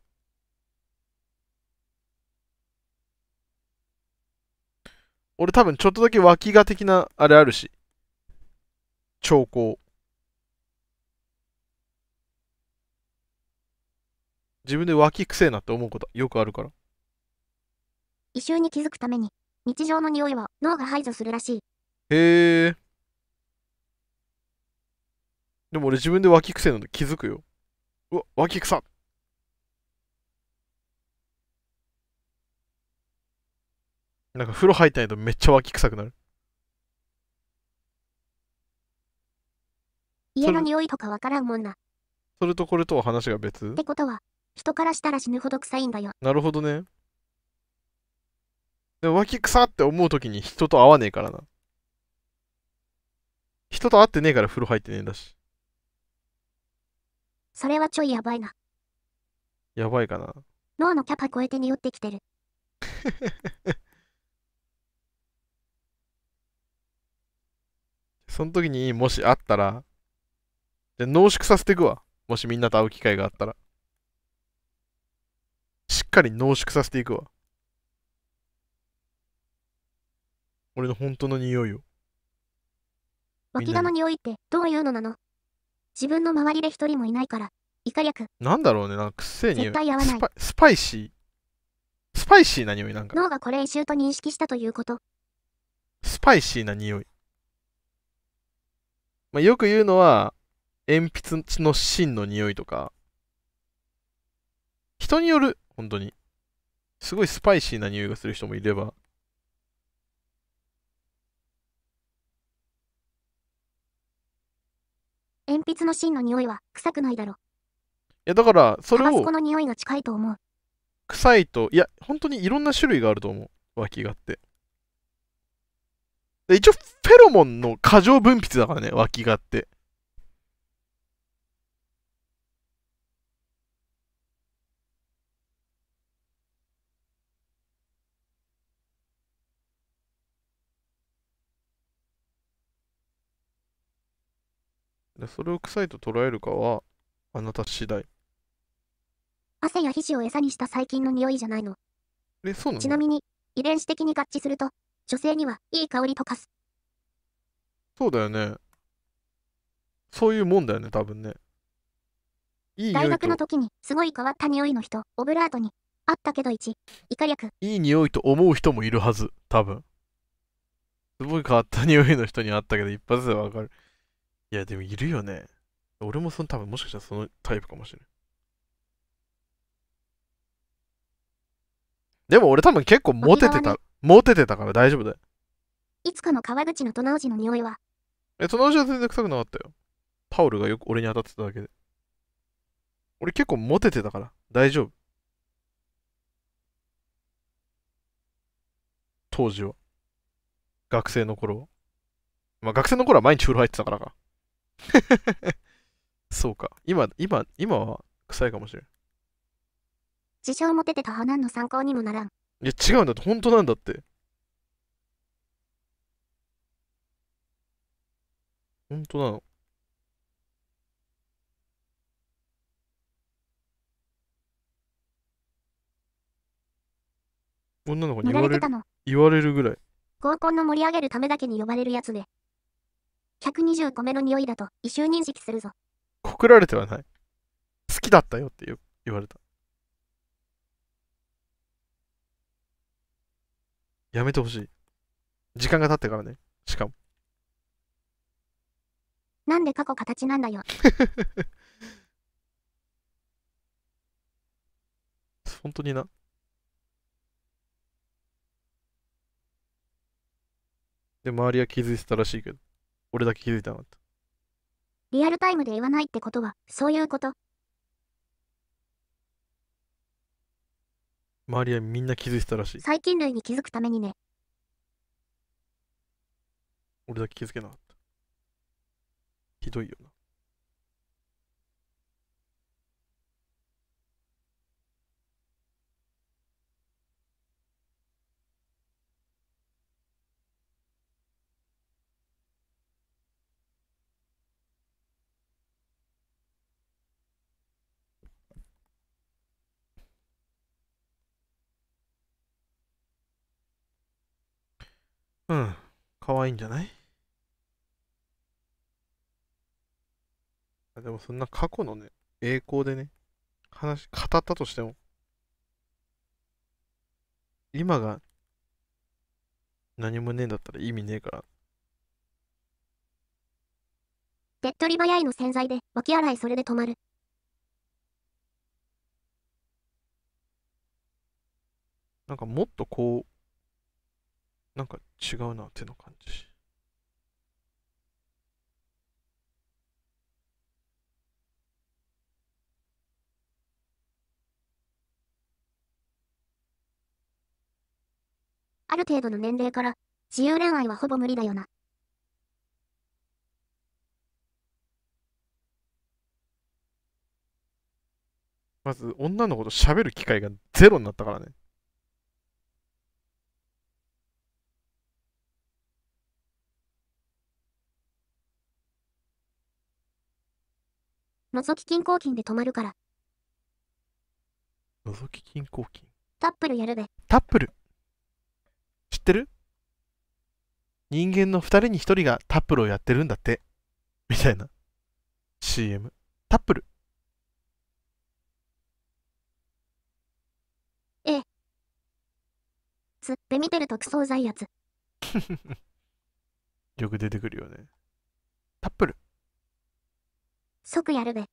俺多分ちょっとだけ脇が的なあれあるし。兆候。自分で脇くせえなって思うことよくあるから。異臭に気づくために、日常の匂いは脳が排除するらしい。へえ。でも俺自分で脇くせえのて気づくよ。うわ、脇くさなんか風呂入ったないとめっちゃ脇臭くなる。家の匂いとかわからんもんな。それとこれとは話が別ってことは、人からしたら死ぬほど臭いんだよ。なるほどね。でも脇臭って思う時に人と会わねえからな。人と会ってねえから風呂入ってねえんだし。それはちょいやばいな。やばいかな。脳のキャパ超えて匂ってきてる。<laughs> その時にもしあったら、じゃ濃縮させていくわ。もしみんなと会う機会があったら。しっかり濃縮させていくわ。俺の本当の匂いを。脇田の匂いってどういうのなの自分の周りで一人もいないから、イカ略。なんだろうね、なんかくせえ絶対合わないスパイシー。スパイシーな匂いなんか。脳がこれ異臭と認識したということ。スパイシーな匂い。まあ、よく言うのは、鉛筆の芯の匂いとか、人による本当に。すごいスパイシーな匂いがする人もいれば、鉛筆の芯の匂いは臭くないだろ。いやだからそれをこの匂いが近いと思う。臭いといや本当にいろんな種類があると思う脇があって。で一応フェロモンの過剰分泌だからね脇があって。で、それを臭いと捉えるかは、あなた次第。汗や皮脂を餌にした細菌の匂いじゃないの。え、そうなのちなみに、遺伝子的に合致すると、女性にはいい香りとかす。そうだよね。そういうもんだよね、多分ね。いい大学の時に、すごい変わった匂いの人、オブラートに、あったけど1、イカ略。いい匂いと思う人もいるはず、多分。すごい変わった匂いの人に会ったけど、一発でわかる。いや、でもいるよね。俺もその多分もしかしたらそのタイプかもしれない。でも俺多分結構モテてた、モテてたから大丈夫だよ。いつかの川口のトナウジの匂いはえ、トナウジは全然臭くなかったよ。タオルがよく俺に当たってただけで。俺結構モテてたから大丈夫。当時は。学生の頃は。まあ学生の頃は毎日風呂入ってたからか。<laughs> そうか。今、今、今は臭いかもしれん。自称モテてた派何の参考にもならん。いや、違うんだって、本当なんだって。本当なの。女の子に言われる言われるぐらい合コンの盛り上げるためだけに呼ばれるやつで120個目の匂いだと異臭認識するぞ。告られてはない。好きだったよって言われた。やめてほしい。時間が経ってからね。しかも。なんで過去形なんだよ。<laughs> 本当にな。で、周りは気づいてたらしいけど。俺だけ気づいたなとた。リアルタイムで言わないってことは、そういうこと。周りはみんな気づいてたらしい。細菌類に気づくためにね。俺だけ気づけなかった。ひどいよな。うん。可愛いんじゃないあでもそんな過去のね、栄光でね、話、語ったとしても、今が何もねえんだったら意味ねえから。手っ取り早いの洗剤で、脇洗いそれで止まる。なんかもっとこう、なんか違うな、手の感じ。ある程度の年齢から、自由恋愛はほぼ無理だよな。まず、女の子と喋る機会がゼロになったからね。覗き金抗金で止まるから。覗き金抗金タップルやるべ。タップル知ってる人間の2人に1人がタップルをやってるんだって。みたいな。CM。タップル。ええ。つ、るとくそ特捜いやつ。<laughs> よく出てくるよね。タップル。即やるべ。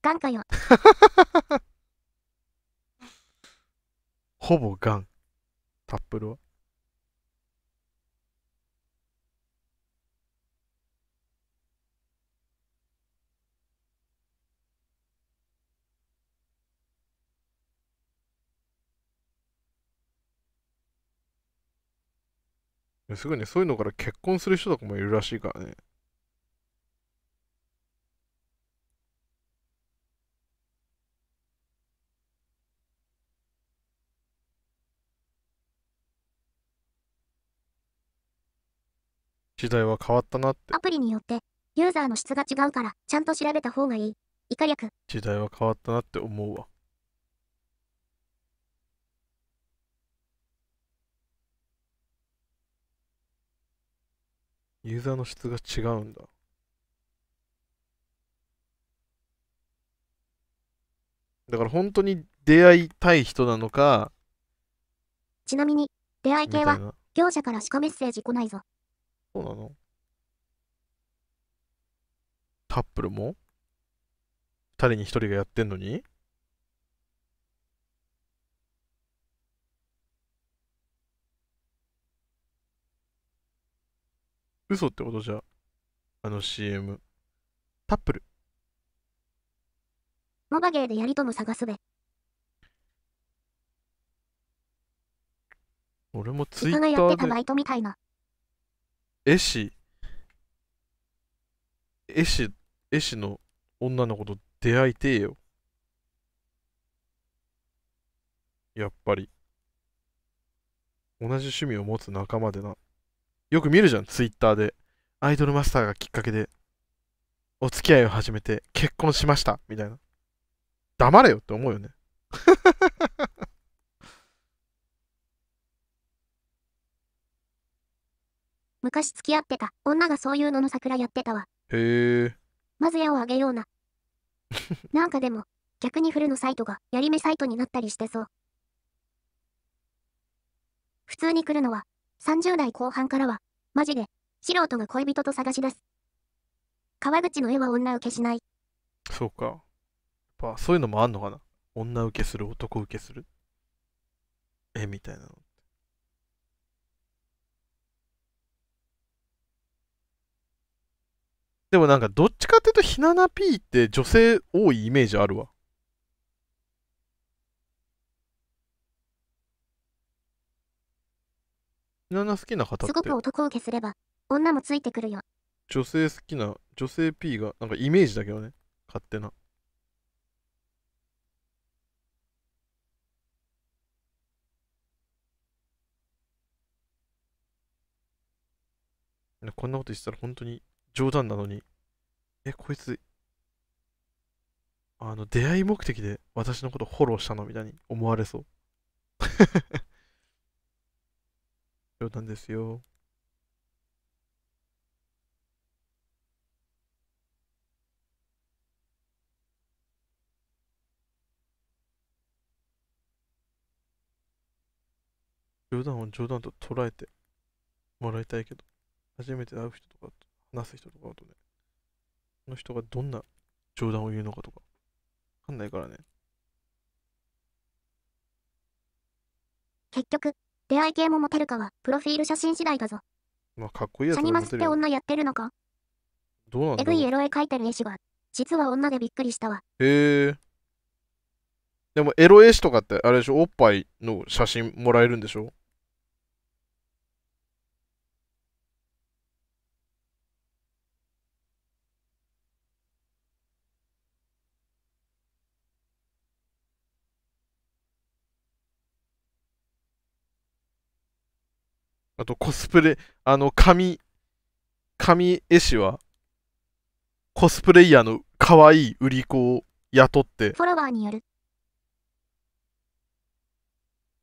ガンかよ。<laughs> ほぼガン。タップルは。すごいね、そういうのから結婚する人とかもいるらしいからね。時代は変わったなって。アプリによってユーザーの質が違うから、ちゃんと調べた方がいい。以下略。時代は変わったなって思うわ。ユーザーの質が違うんだ。だから本当に出会いたい人なのか。ちなみに、出会い系は業者からしかメッセージ来ないぞ。そうなのタップルも2人に1人がやってんのに嘘ってことじゃあの CM タップルモバゲーでやりとも探すべ俺もツイッターで行かみたいな絵師、絵師、絵師の女の子と出会いてえよ。やっぱり。同じ趣味を持つ仲間でな。よく見るじゃん、ツイッターで。アイドルマスターがきっかけで、お付き合いを始めて結婚しました、みたいな。黙れよって思うよね。昔付き合ってた女がそういうのの桜やってたわ。へえ。まず矢をあげような。<laughs> なんかでも、逆にフルのサイトがやり目サイトになったりしてそう。普通に来るのは、30代後半からは、マジで、素人が恋人と探し出す。川口の絵は女受けしない。そうか。やっぱそういうのもあんのかな。女受けする、男受けする。えみたいなの。でもなんかどっちかっていうとひなな P って女性多いイメージあるわ。ひなな好きな方ってすごく男を消すれば女もついてくるよ。女性好きな女性 P がなんかイメージだけどね。勝手な。こんなことしたら本当に冗談なのに、え、こいつ、あの、出会い目的で私のことフォローしたのみたいに思われそう。<laughs> 冗談ですよ。冗談を冗談と捉えてもらいたいけど、初めて会う人とかとなす人とかだとね、この人がどんな冗談を言うのかとか、わかんないからね。結局、出会い系もモテるかは、プロフィール写真次第だぞ。まあ、かっこいいやつシャニマスって女やってるのかどうなんだろうえぐいエロ絵描いてる絵師は、実は女でびっくりしたわ。へえ。でも、エロ絵師とかって、あれでしょ、おっぱいの写真もらえるんでしょとコスプレ、あの、紙、紙絵師は、コスプレイヤーの可愛い売り子を雇って、フォロワーによる。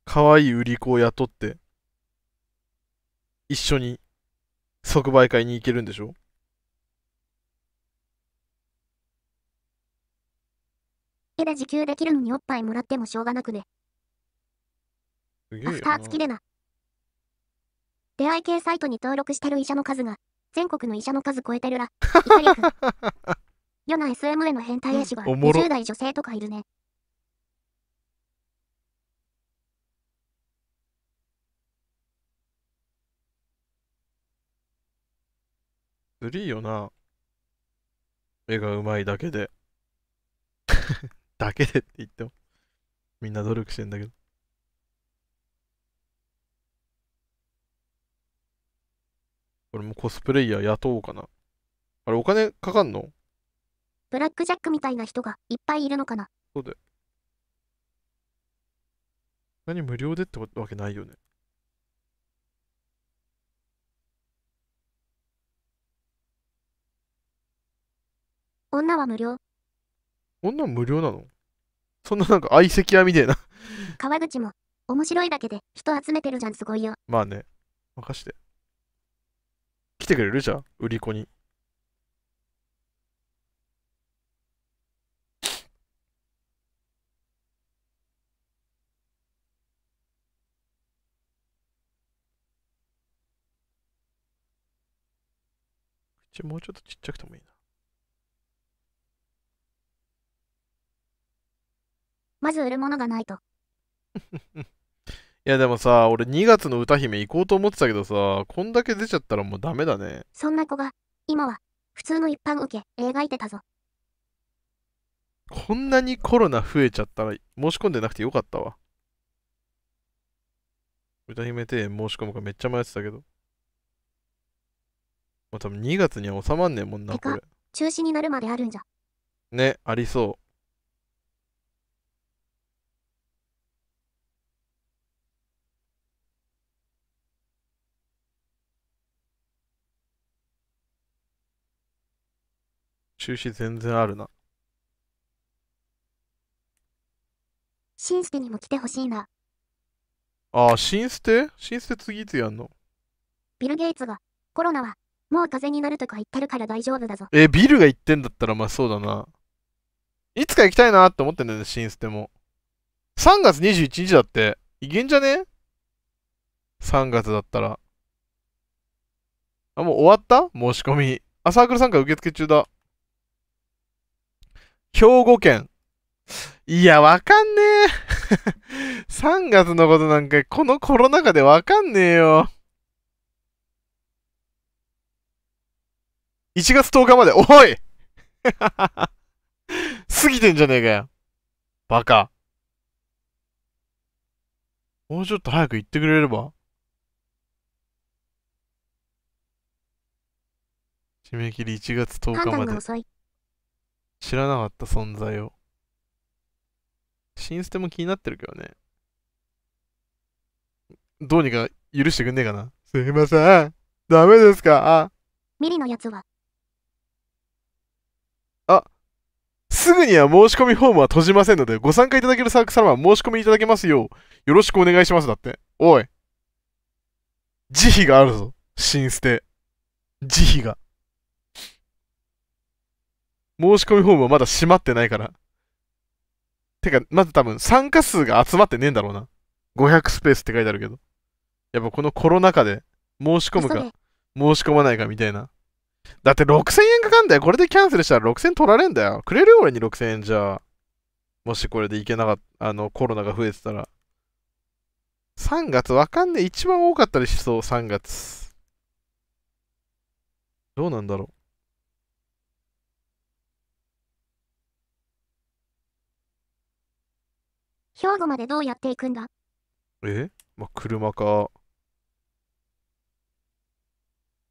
可愛い売り子を雇って、一緒に即売会に行けるんでしょえで自給できるのにおっぱいもらってもしょうがなくね。アフター付きでな。出会い系サイトに登録してる医者の数が、全国の医者の数超えてるら、怒りく。世 <laughs> な SM への変態絵師は、20代女性とかいるね。ずりいよな。絵がうまいだけで。<laughs> だけでって言っても。みんな努力してんだけど。俺もコスプレイヤー雇おうかな。あれ、お金かかんのブラックジャックみたいな人がいっぱいいるのかなそうで。何無料でってわけないよね。女は無料。女は無料なのそんななんか相席屋みたいな川口も面白いだけで人集めてるじゃんすごいよ。まあね。任して。来てくれるじゃん、売り子に。口もうちょっとちっちゃくてもいいな。まず売るものがないと。<laughs> いやでもさ、俺2月の歌姫行こうと思ってたけどさ、こんだけ出ちゃったらもうダメだね。そんな子が、今は、普通の一般受け、描いてたぞ。こんなにコロナ増えちゃったら、申し込んでなくてよかったわ。歌姫て申し込むかめっちゃ迷ってたけど。まう多分2月には収まんねえもんな、これ。中止になるまであるんじゃ。ね、ありそう。中止全然あるな。新ステにも来てほしいな。ああ、シンステシンステ次いつやんのビル・ゲイツが、コロナは、もう風邪になるとか言ってるから大丈夫だぞ。えビルが言ってんだったらまあそうだな。いつか行きたいなって思ってんだよね、シンステも。3月21日だって、いけんじゃね ?3 月だったら。あ、もう終わった申し込み。あ、サークル参加受付中だ。兵庫県。いや、わかんねえ。3 <laughs> 月のことなんか、このコロナ禍でわかんねえよ。1月10日まで、おい <laughs> 過ぎてんじゃねえかよ。バカ。もうちょっと早く言ってくれれば締め切り1月10日まで。知らなかった存在を。新捨ても気になってるけどね。どうにか許してくんねえかな。すいません。ダメですかミリのやつはあ、すぐには申し込みフォームは閉じませんので、ご参加いただけるサークル様は申し込みいただけますよう、よろしくお願いします。だって。おい。慈悲があるぞ。新捨て。慈悲が。申し込みフォームはまだ閉まってないから。てか、まず多分参加数が集まってねえんだろうな。500スペースって書いてあるけど。やっぱこのコロナ禍で申し込むか、申し込まないかみたいな。だって6000円かかんだよ。これでキャンセルしたら6000取られんだよ。くれるよ、俺に6000円じゃあ。もしこれでいけなかった、あの、コロナが増えてたら。3月わかんねえ。一番多かったりしそう、3月。どうなんだろう。兵庫までどうやって行くんだえまあ、車か、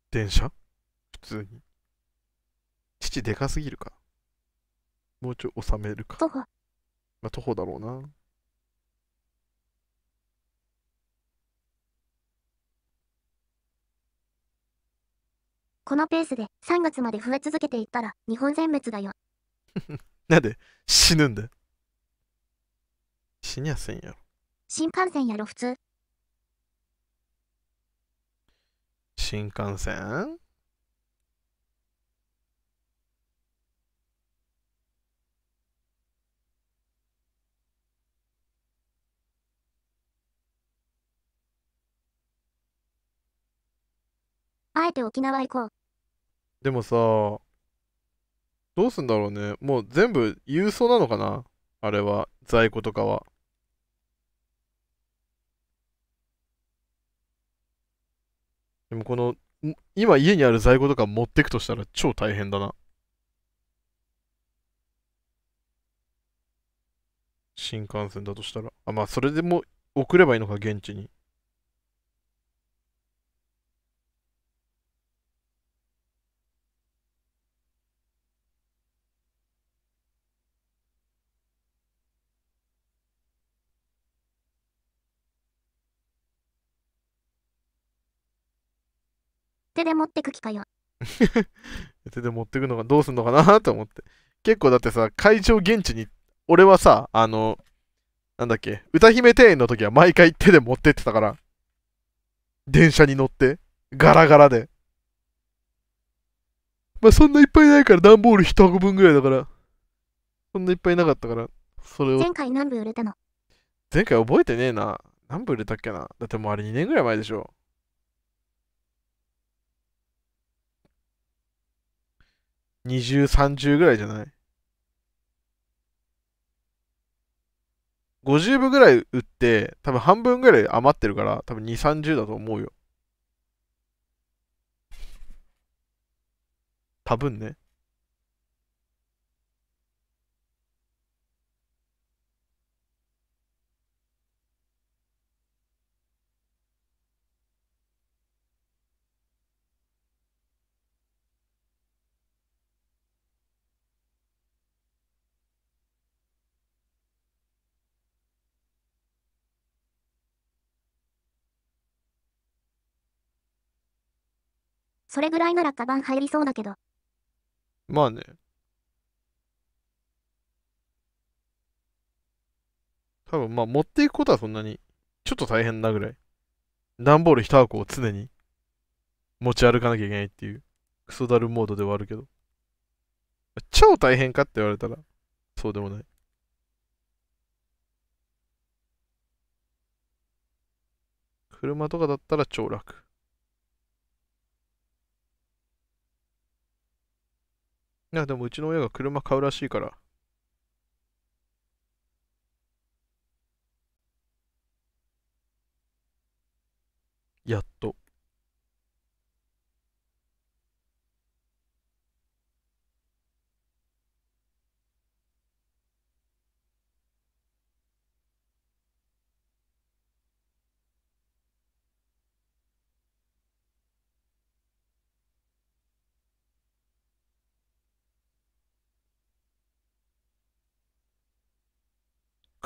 電車普通に。父でかすぎるか。もうちょい収めるか。徒歩。まあ、徒歩だろうな。このペースで3月まで増え続けていったら日本全滅だよ。<laughs> なんで死ぬんだよ。死にゃせんやろ。新幹線やろ、普通。新幹線あえて沖縄行こう。でもさ、どうすんだろうね。もう全部郵送なのかなあれは、在庫とかは。でもこの、今家にある在庫とか持ってくとしたら超大変だな。新幹線だとしたら。あ、まあそれでも送ればいいのか、現地に。手で持ってく気かよ。<laughs> 手で持ってくのがどうすんのかなと思って。結構だってさ、会場現地に、俺はさ、あの、なんだっけ、歌姫庭園の時は毎回手で持ってってたから。電車に乗って、ガラガラで。まあ、そんないっぱいないから段ボール1箱分ぐらいだから。そんないっぱいなかったから、それを。前回何部売れたの前回覚えてねえな。何部売れたっけなだってもうあれ2年ぐらい前でしょ。20、30ぐらいじゃない ?50 部ぐらい売って、多分半分ぐらい余ってるから、多分2、30だと思うよ。多分ね。それぐらいならカバン入りそうだけど。まあね。多分まあ持っていくことはそんなに、ちょっと大変なぐらい。段ボール1箱を常に持ち歩かなきゃいけないっていう、クソダルモードではあるけど。超大変かって言われたら、そうでもない。車とかだったら超楽。いや、でもうちの親が車買うらしいから。やっと。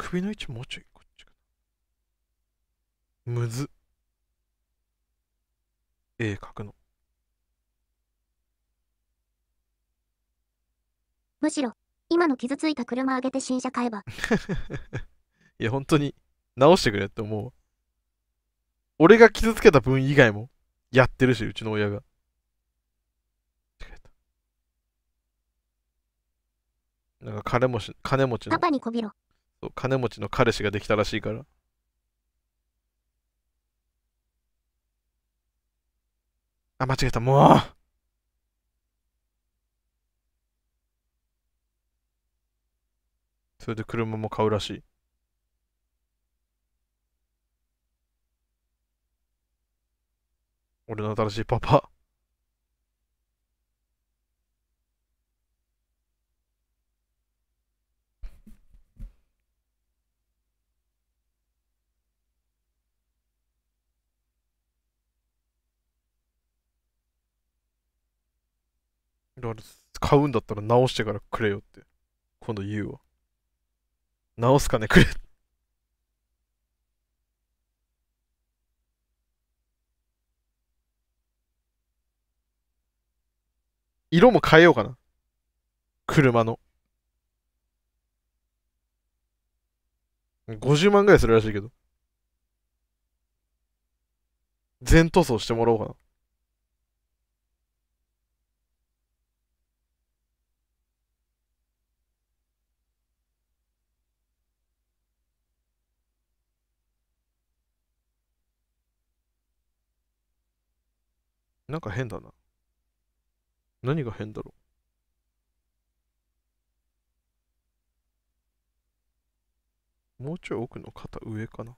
首の位置もうちょいこっちかなむず A 書くのむしろ今の傷ついた車上げて新車買えば <laughs> いや本当に直してくれって思う俺が傷つけた分以外もやってるしうちの親が <laughs> なんか金持ち金持ちのパパにこびろそう金持ちの彼氏ができたらしいから。あ、間違えた、もうそれで車も買うらしい。俺の新しいパパ。だから買うんだったら直してからくれよって、今度言うわ。直すかねくれ。色も変えようかな。車の。50万ぐらいするらしいけど。全塗装してもらおうかな。なんか変だな。何が変だろうもうちょい奥の肩上かな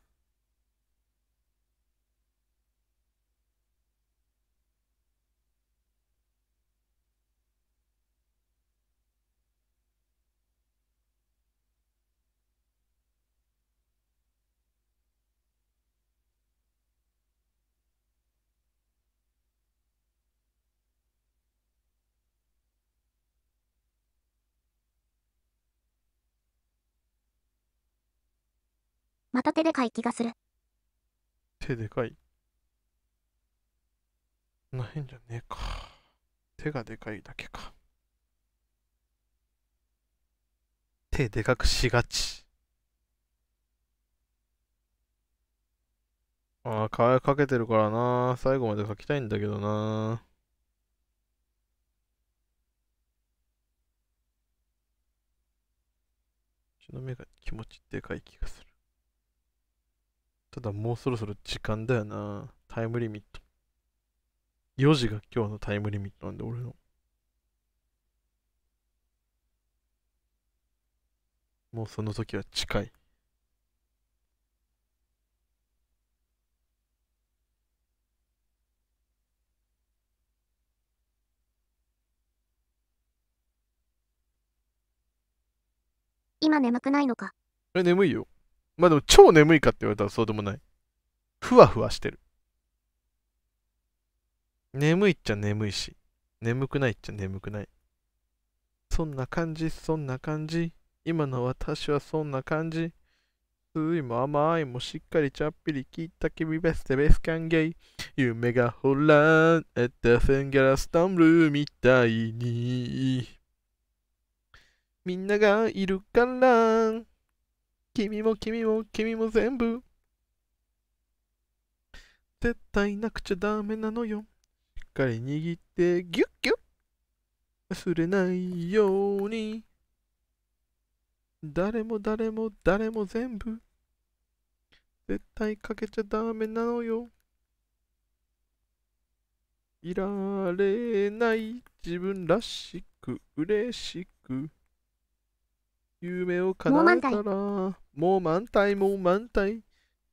また手でかい気がする。手でかい。なへんじゃねえか。手がでかいだけか。手でかくしがち。ああ、かかけてるからな。最後まで描きたいんだけどな。うちの目が気持ちでかい気がする。ただもうそろそろ時間だよな。タイムリミット。4時が今日のタイムリミットなんで、俺の。もうその時は近い。今眠くないのかえ、眠いよ。まあでも超眠いかって言われたらそうでもない。ふわふわしてる。眠いっちゃ眠いし、眠くないっちゃ眠くない。そんな感じ、そんな感じ。今の私はそんな感じ。ついも甘いもしっかりちゃっぴり切った君ベステベスンゲイ。夢がほら、えったせんャラスタンルーみたいに。みんながいるから。君も君も君も全部絶対なくちゃダメなのよしっかり握ってギュッギュッ忘れないように誰も誰も誰も全部絶対かけちゃダメなのよいられない自分らしく嬉しく夢を叶えたらもう満体、もう満体。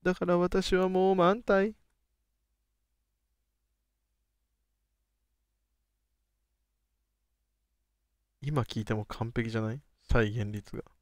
だから私はもう満体。今聞いても完璧じゃない再現率が。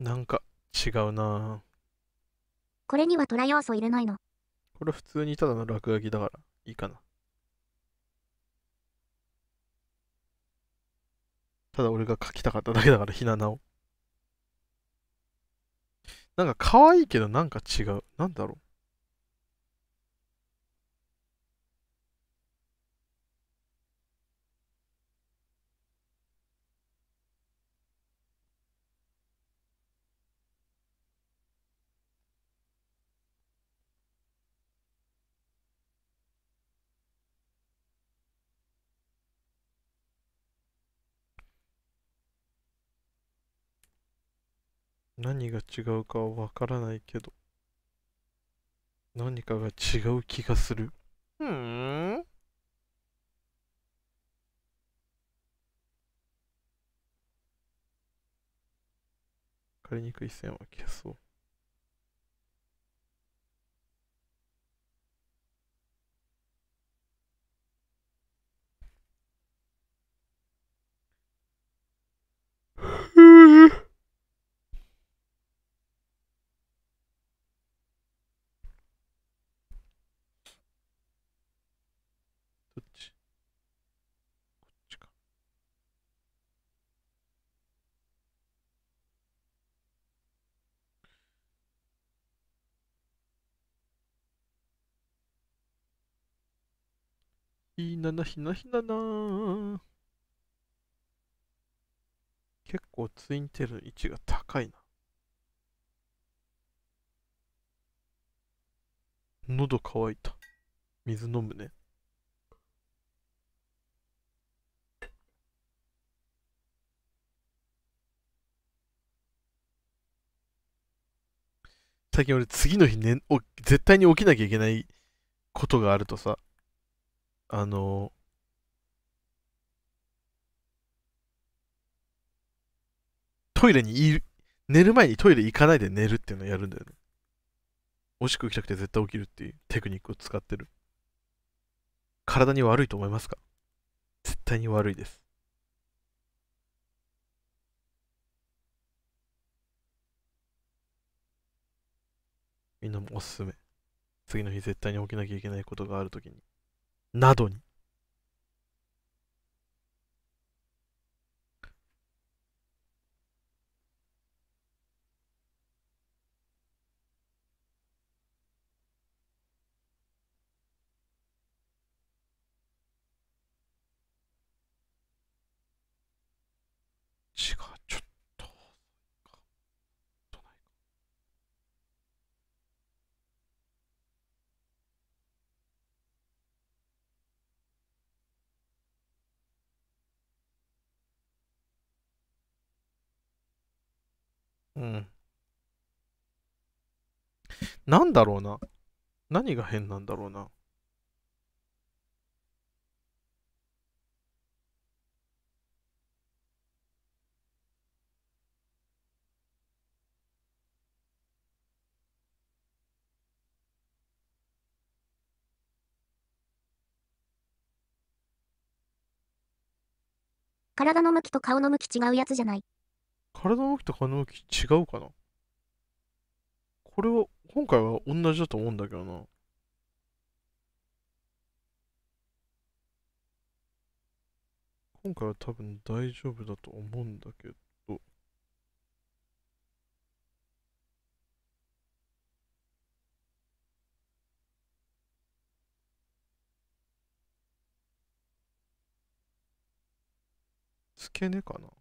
なんか違うなこれには虎要素いらないの。これ普通にただの落書きだからいいかな。ただ俺が書きたかっただけだからひななを。なんか可愛いけどなんか違う。なんだろう。何が違うかは分からないけど何かが違う気がするふんかりにくい線は消そうひななひなひなな結構ツインテールの位置が高いな。喉乾いた。水飲むね。最近俺次の日ね、お絶対に起きなきゃいけないことがあるとさ、あの、トイレにいる、寝る前にトイレ行かないで寝るっていうのをやるんだよね。惜しくこ行きたくて絶対起きるっていうテクニックを使ってる。体に悪いと思いますか絶対に悪いです。みんなもおすすめ。次の日絶対に起きなきゃいけないことがあるときに。 나돈이 なんだろうな。何が変なんだろうな。体の向きと顔の向き違うやつじゃない。体の向きと顔の向き違うかなこれは、今回は同じだと思うんだけどな。今回は多分大丈夫だと思うんだけど。付け根かな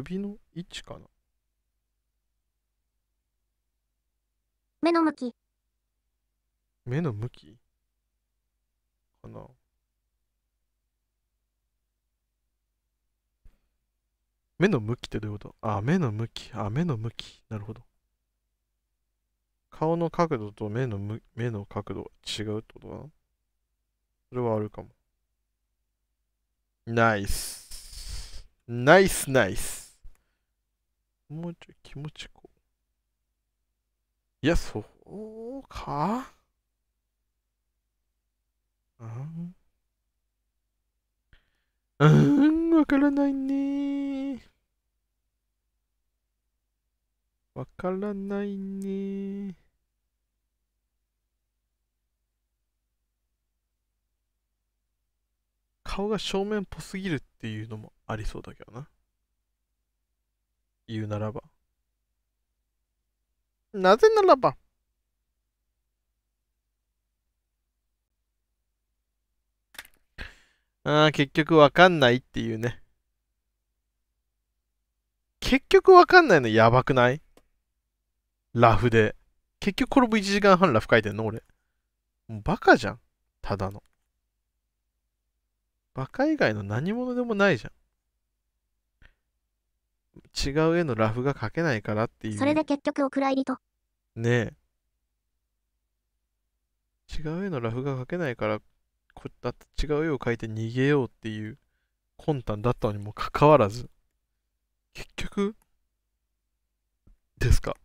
首の位置かな目の向き目の向きかな目の向きってどういうことあ、目の向き。あ、目の向き。なるほど。顔の角度と目のむ目の角度違うってことかなそれはあるかも。ナイス。ナイスナイス。もうちょい気持ちこう。いや、そうかうん。うん、わからないねわからないね顔が正面っぽすぎるっていうのもありそうだけどな。言うならば。なぜならば、ああ、結局わかんないっていうね。結局わかんないのやばくないラフで。結局これも1時間半ラフ書いてんの俺。もうバカじゃん。ただの。バカ以外の何者でもないじゃん。違う絵のラフが描けないからっていう。それで結局お蔵入りと。ねえ。違う絵のラフが描けないから、こだって違う絵を描いて逃げようっていう魂胆だったのにもかかわらず、結局、ですか。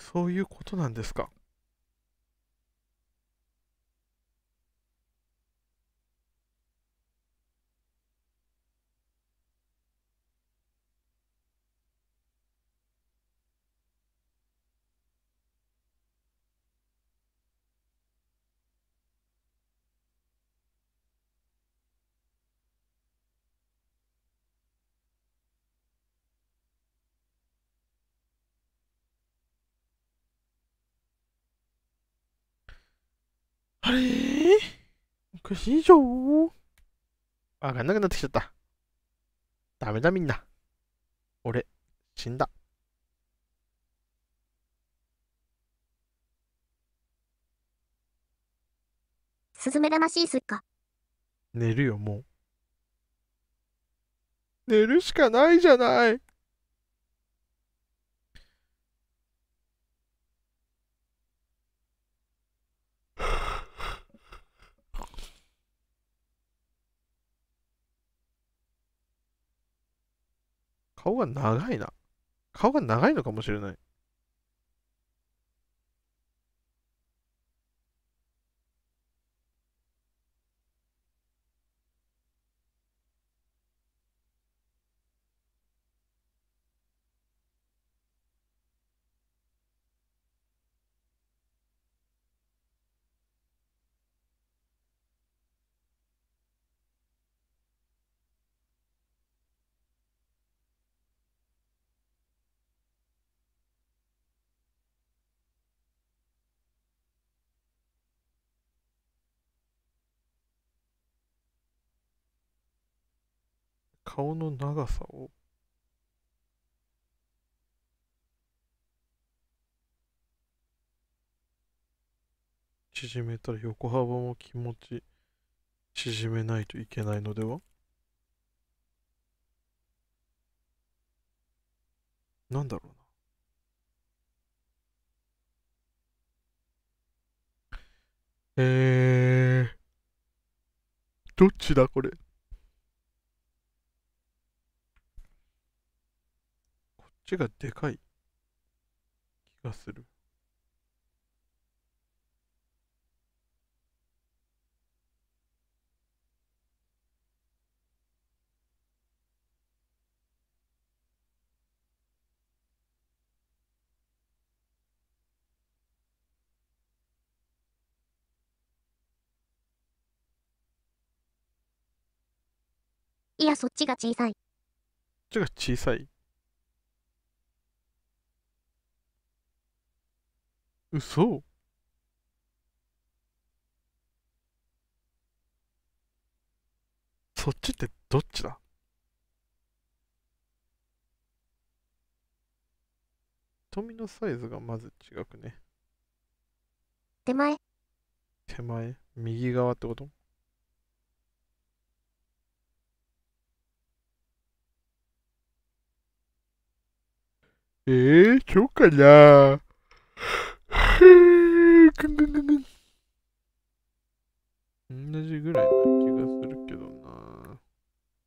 そういうことなんですかあれおかしいじゃん。わかんなくなってきちゃった。ダメだみんな。俺、死んだ。スズメらしいすっか。寝るよ、もう。寝るしかないじゃない。顔が長いな。顔が長いのかもしれない。顔の長さを縮めたら横幅も気持ち縮めないといけないのではなんだろうな。えー、どっちだこれ。ちがでかい気がする。いや、そっちが小さい。そっちが小さい嘘そっちってどっちだ瞳のサイズがまず違くね手前手前右側ってことええー、そうかな同じぐらいな気がするけどな。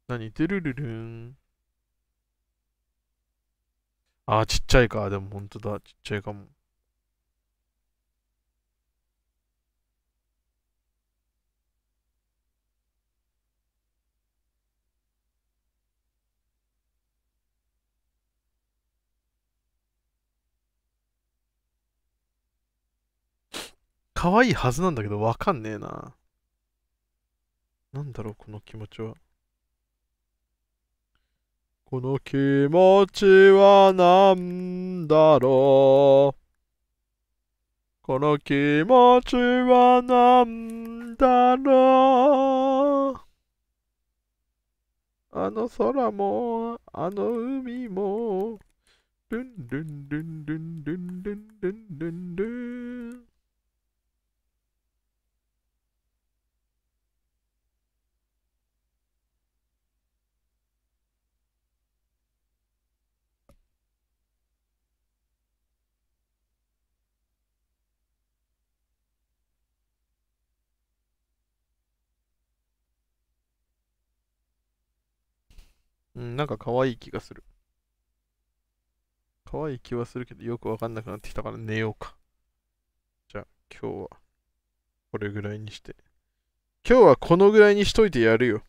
何てるるるん。あー、ちっちゃいか。でも本当だ。ちっちゃいかも。可愛いはずなんだけど、わかんねえな。なんだろう、この気持ちは。この気持ちはなんだろう。この気持ちはなんだろう。あの空も、あの海も、ルンルンルンルンルンルンルンルン。うん、なんか可愛い気がする。可愛い気はするけど、よくわかんなくなってきたから寝ようか。じゃあ、今日は、これぐらいにして。今日はこのぐらいにしといてやるよ。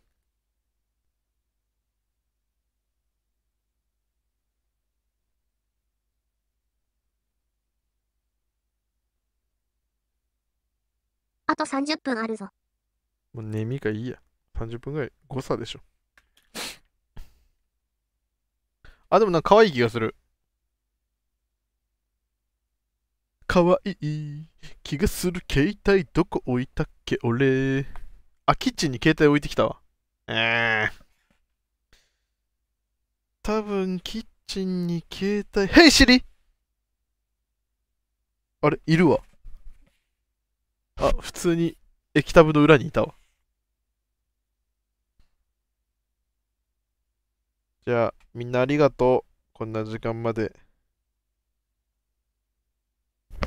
あと30分あるぞ。もう眠いかいいや。30分ぐらい誤差でしょ。あ、でもなんか可愛い気がする。可愛い気がする携帯どこ置いたっけ俺。あ、キッチンに携帯置いてきたわ。えー。多分キッチンに携帯。ヘイシリあれ、いるわ。あ、普通に液タブの裏にいたわ。じゃあ、みんなありがとう。こんな時間まで。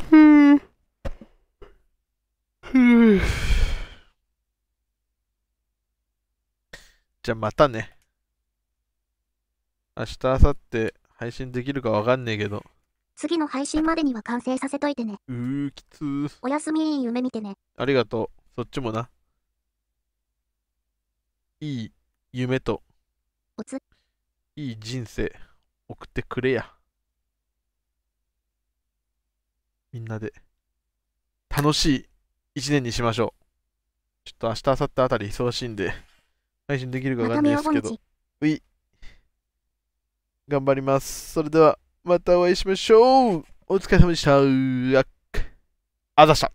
ふふじゃあ、またね。明日、明後日、配信できるかわかんねえけど。次の配信までには完成させといてね。うー、きつー。おやすみ夢見てね。ありがとう。そっちもな。いい夢と。おつ。いい人生送ってくれや。みんなで楽しい一年にしましょう。ちょっと明日、明後日あたり忙しいんで、配信できるかわかんないですけど。うい。頑張ります。それでは、またお会いしましょうお疲れ様でした。あざした。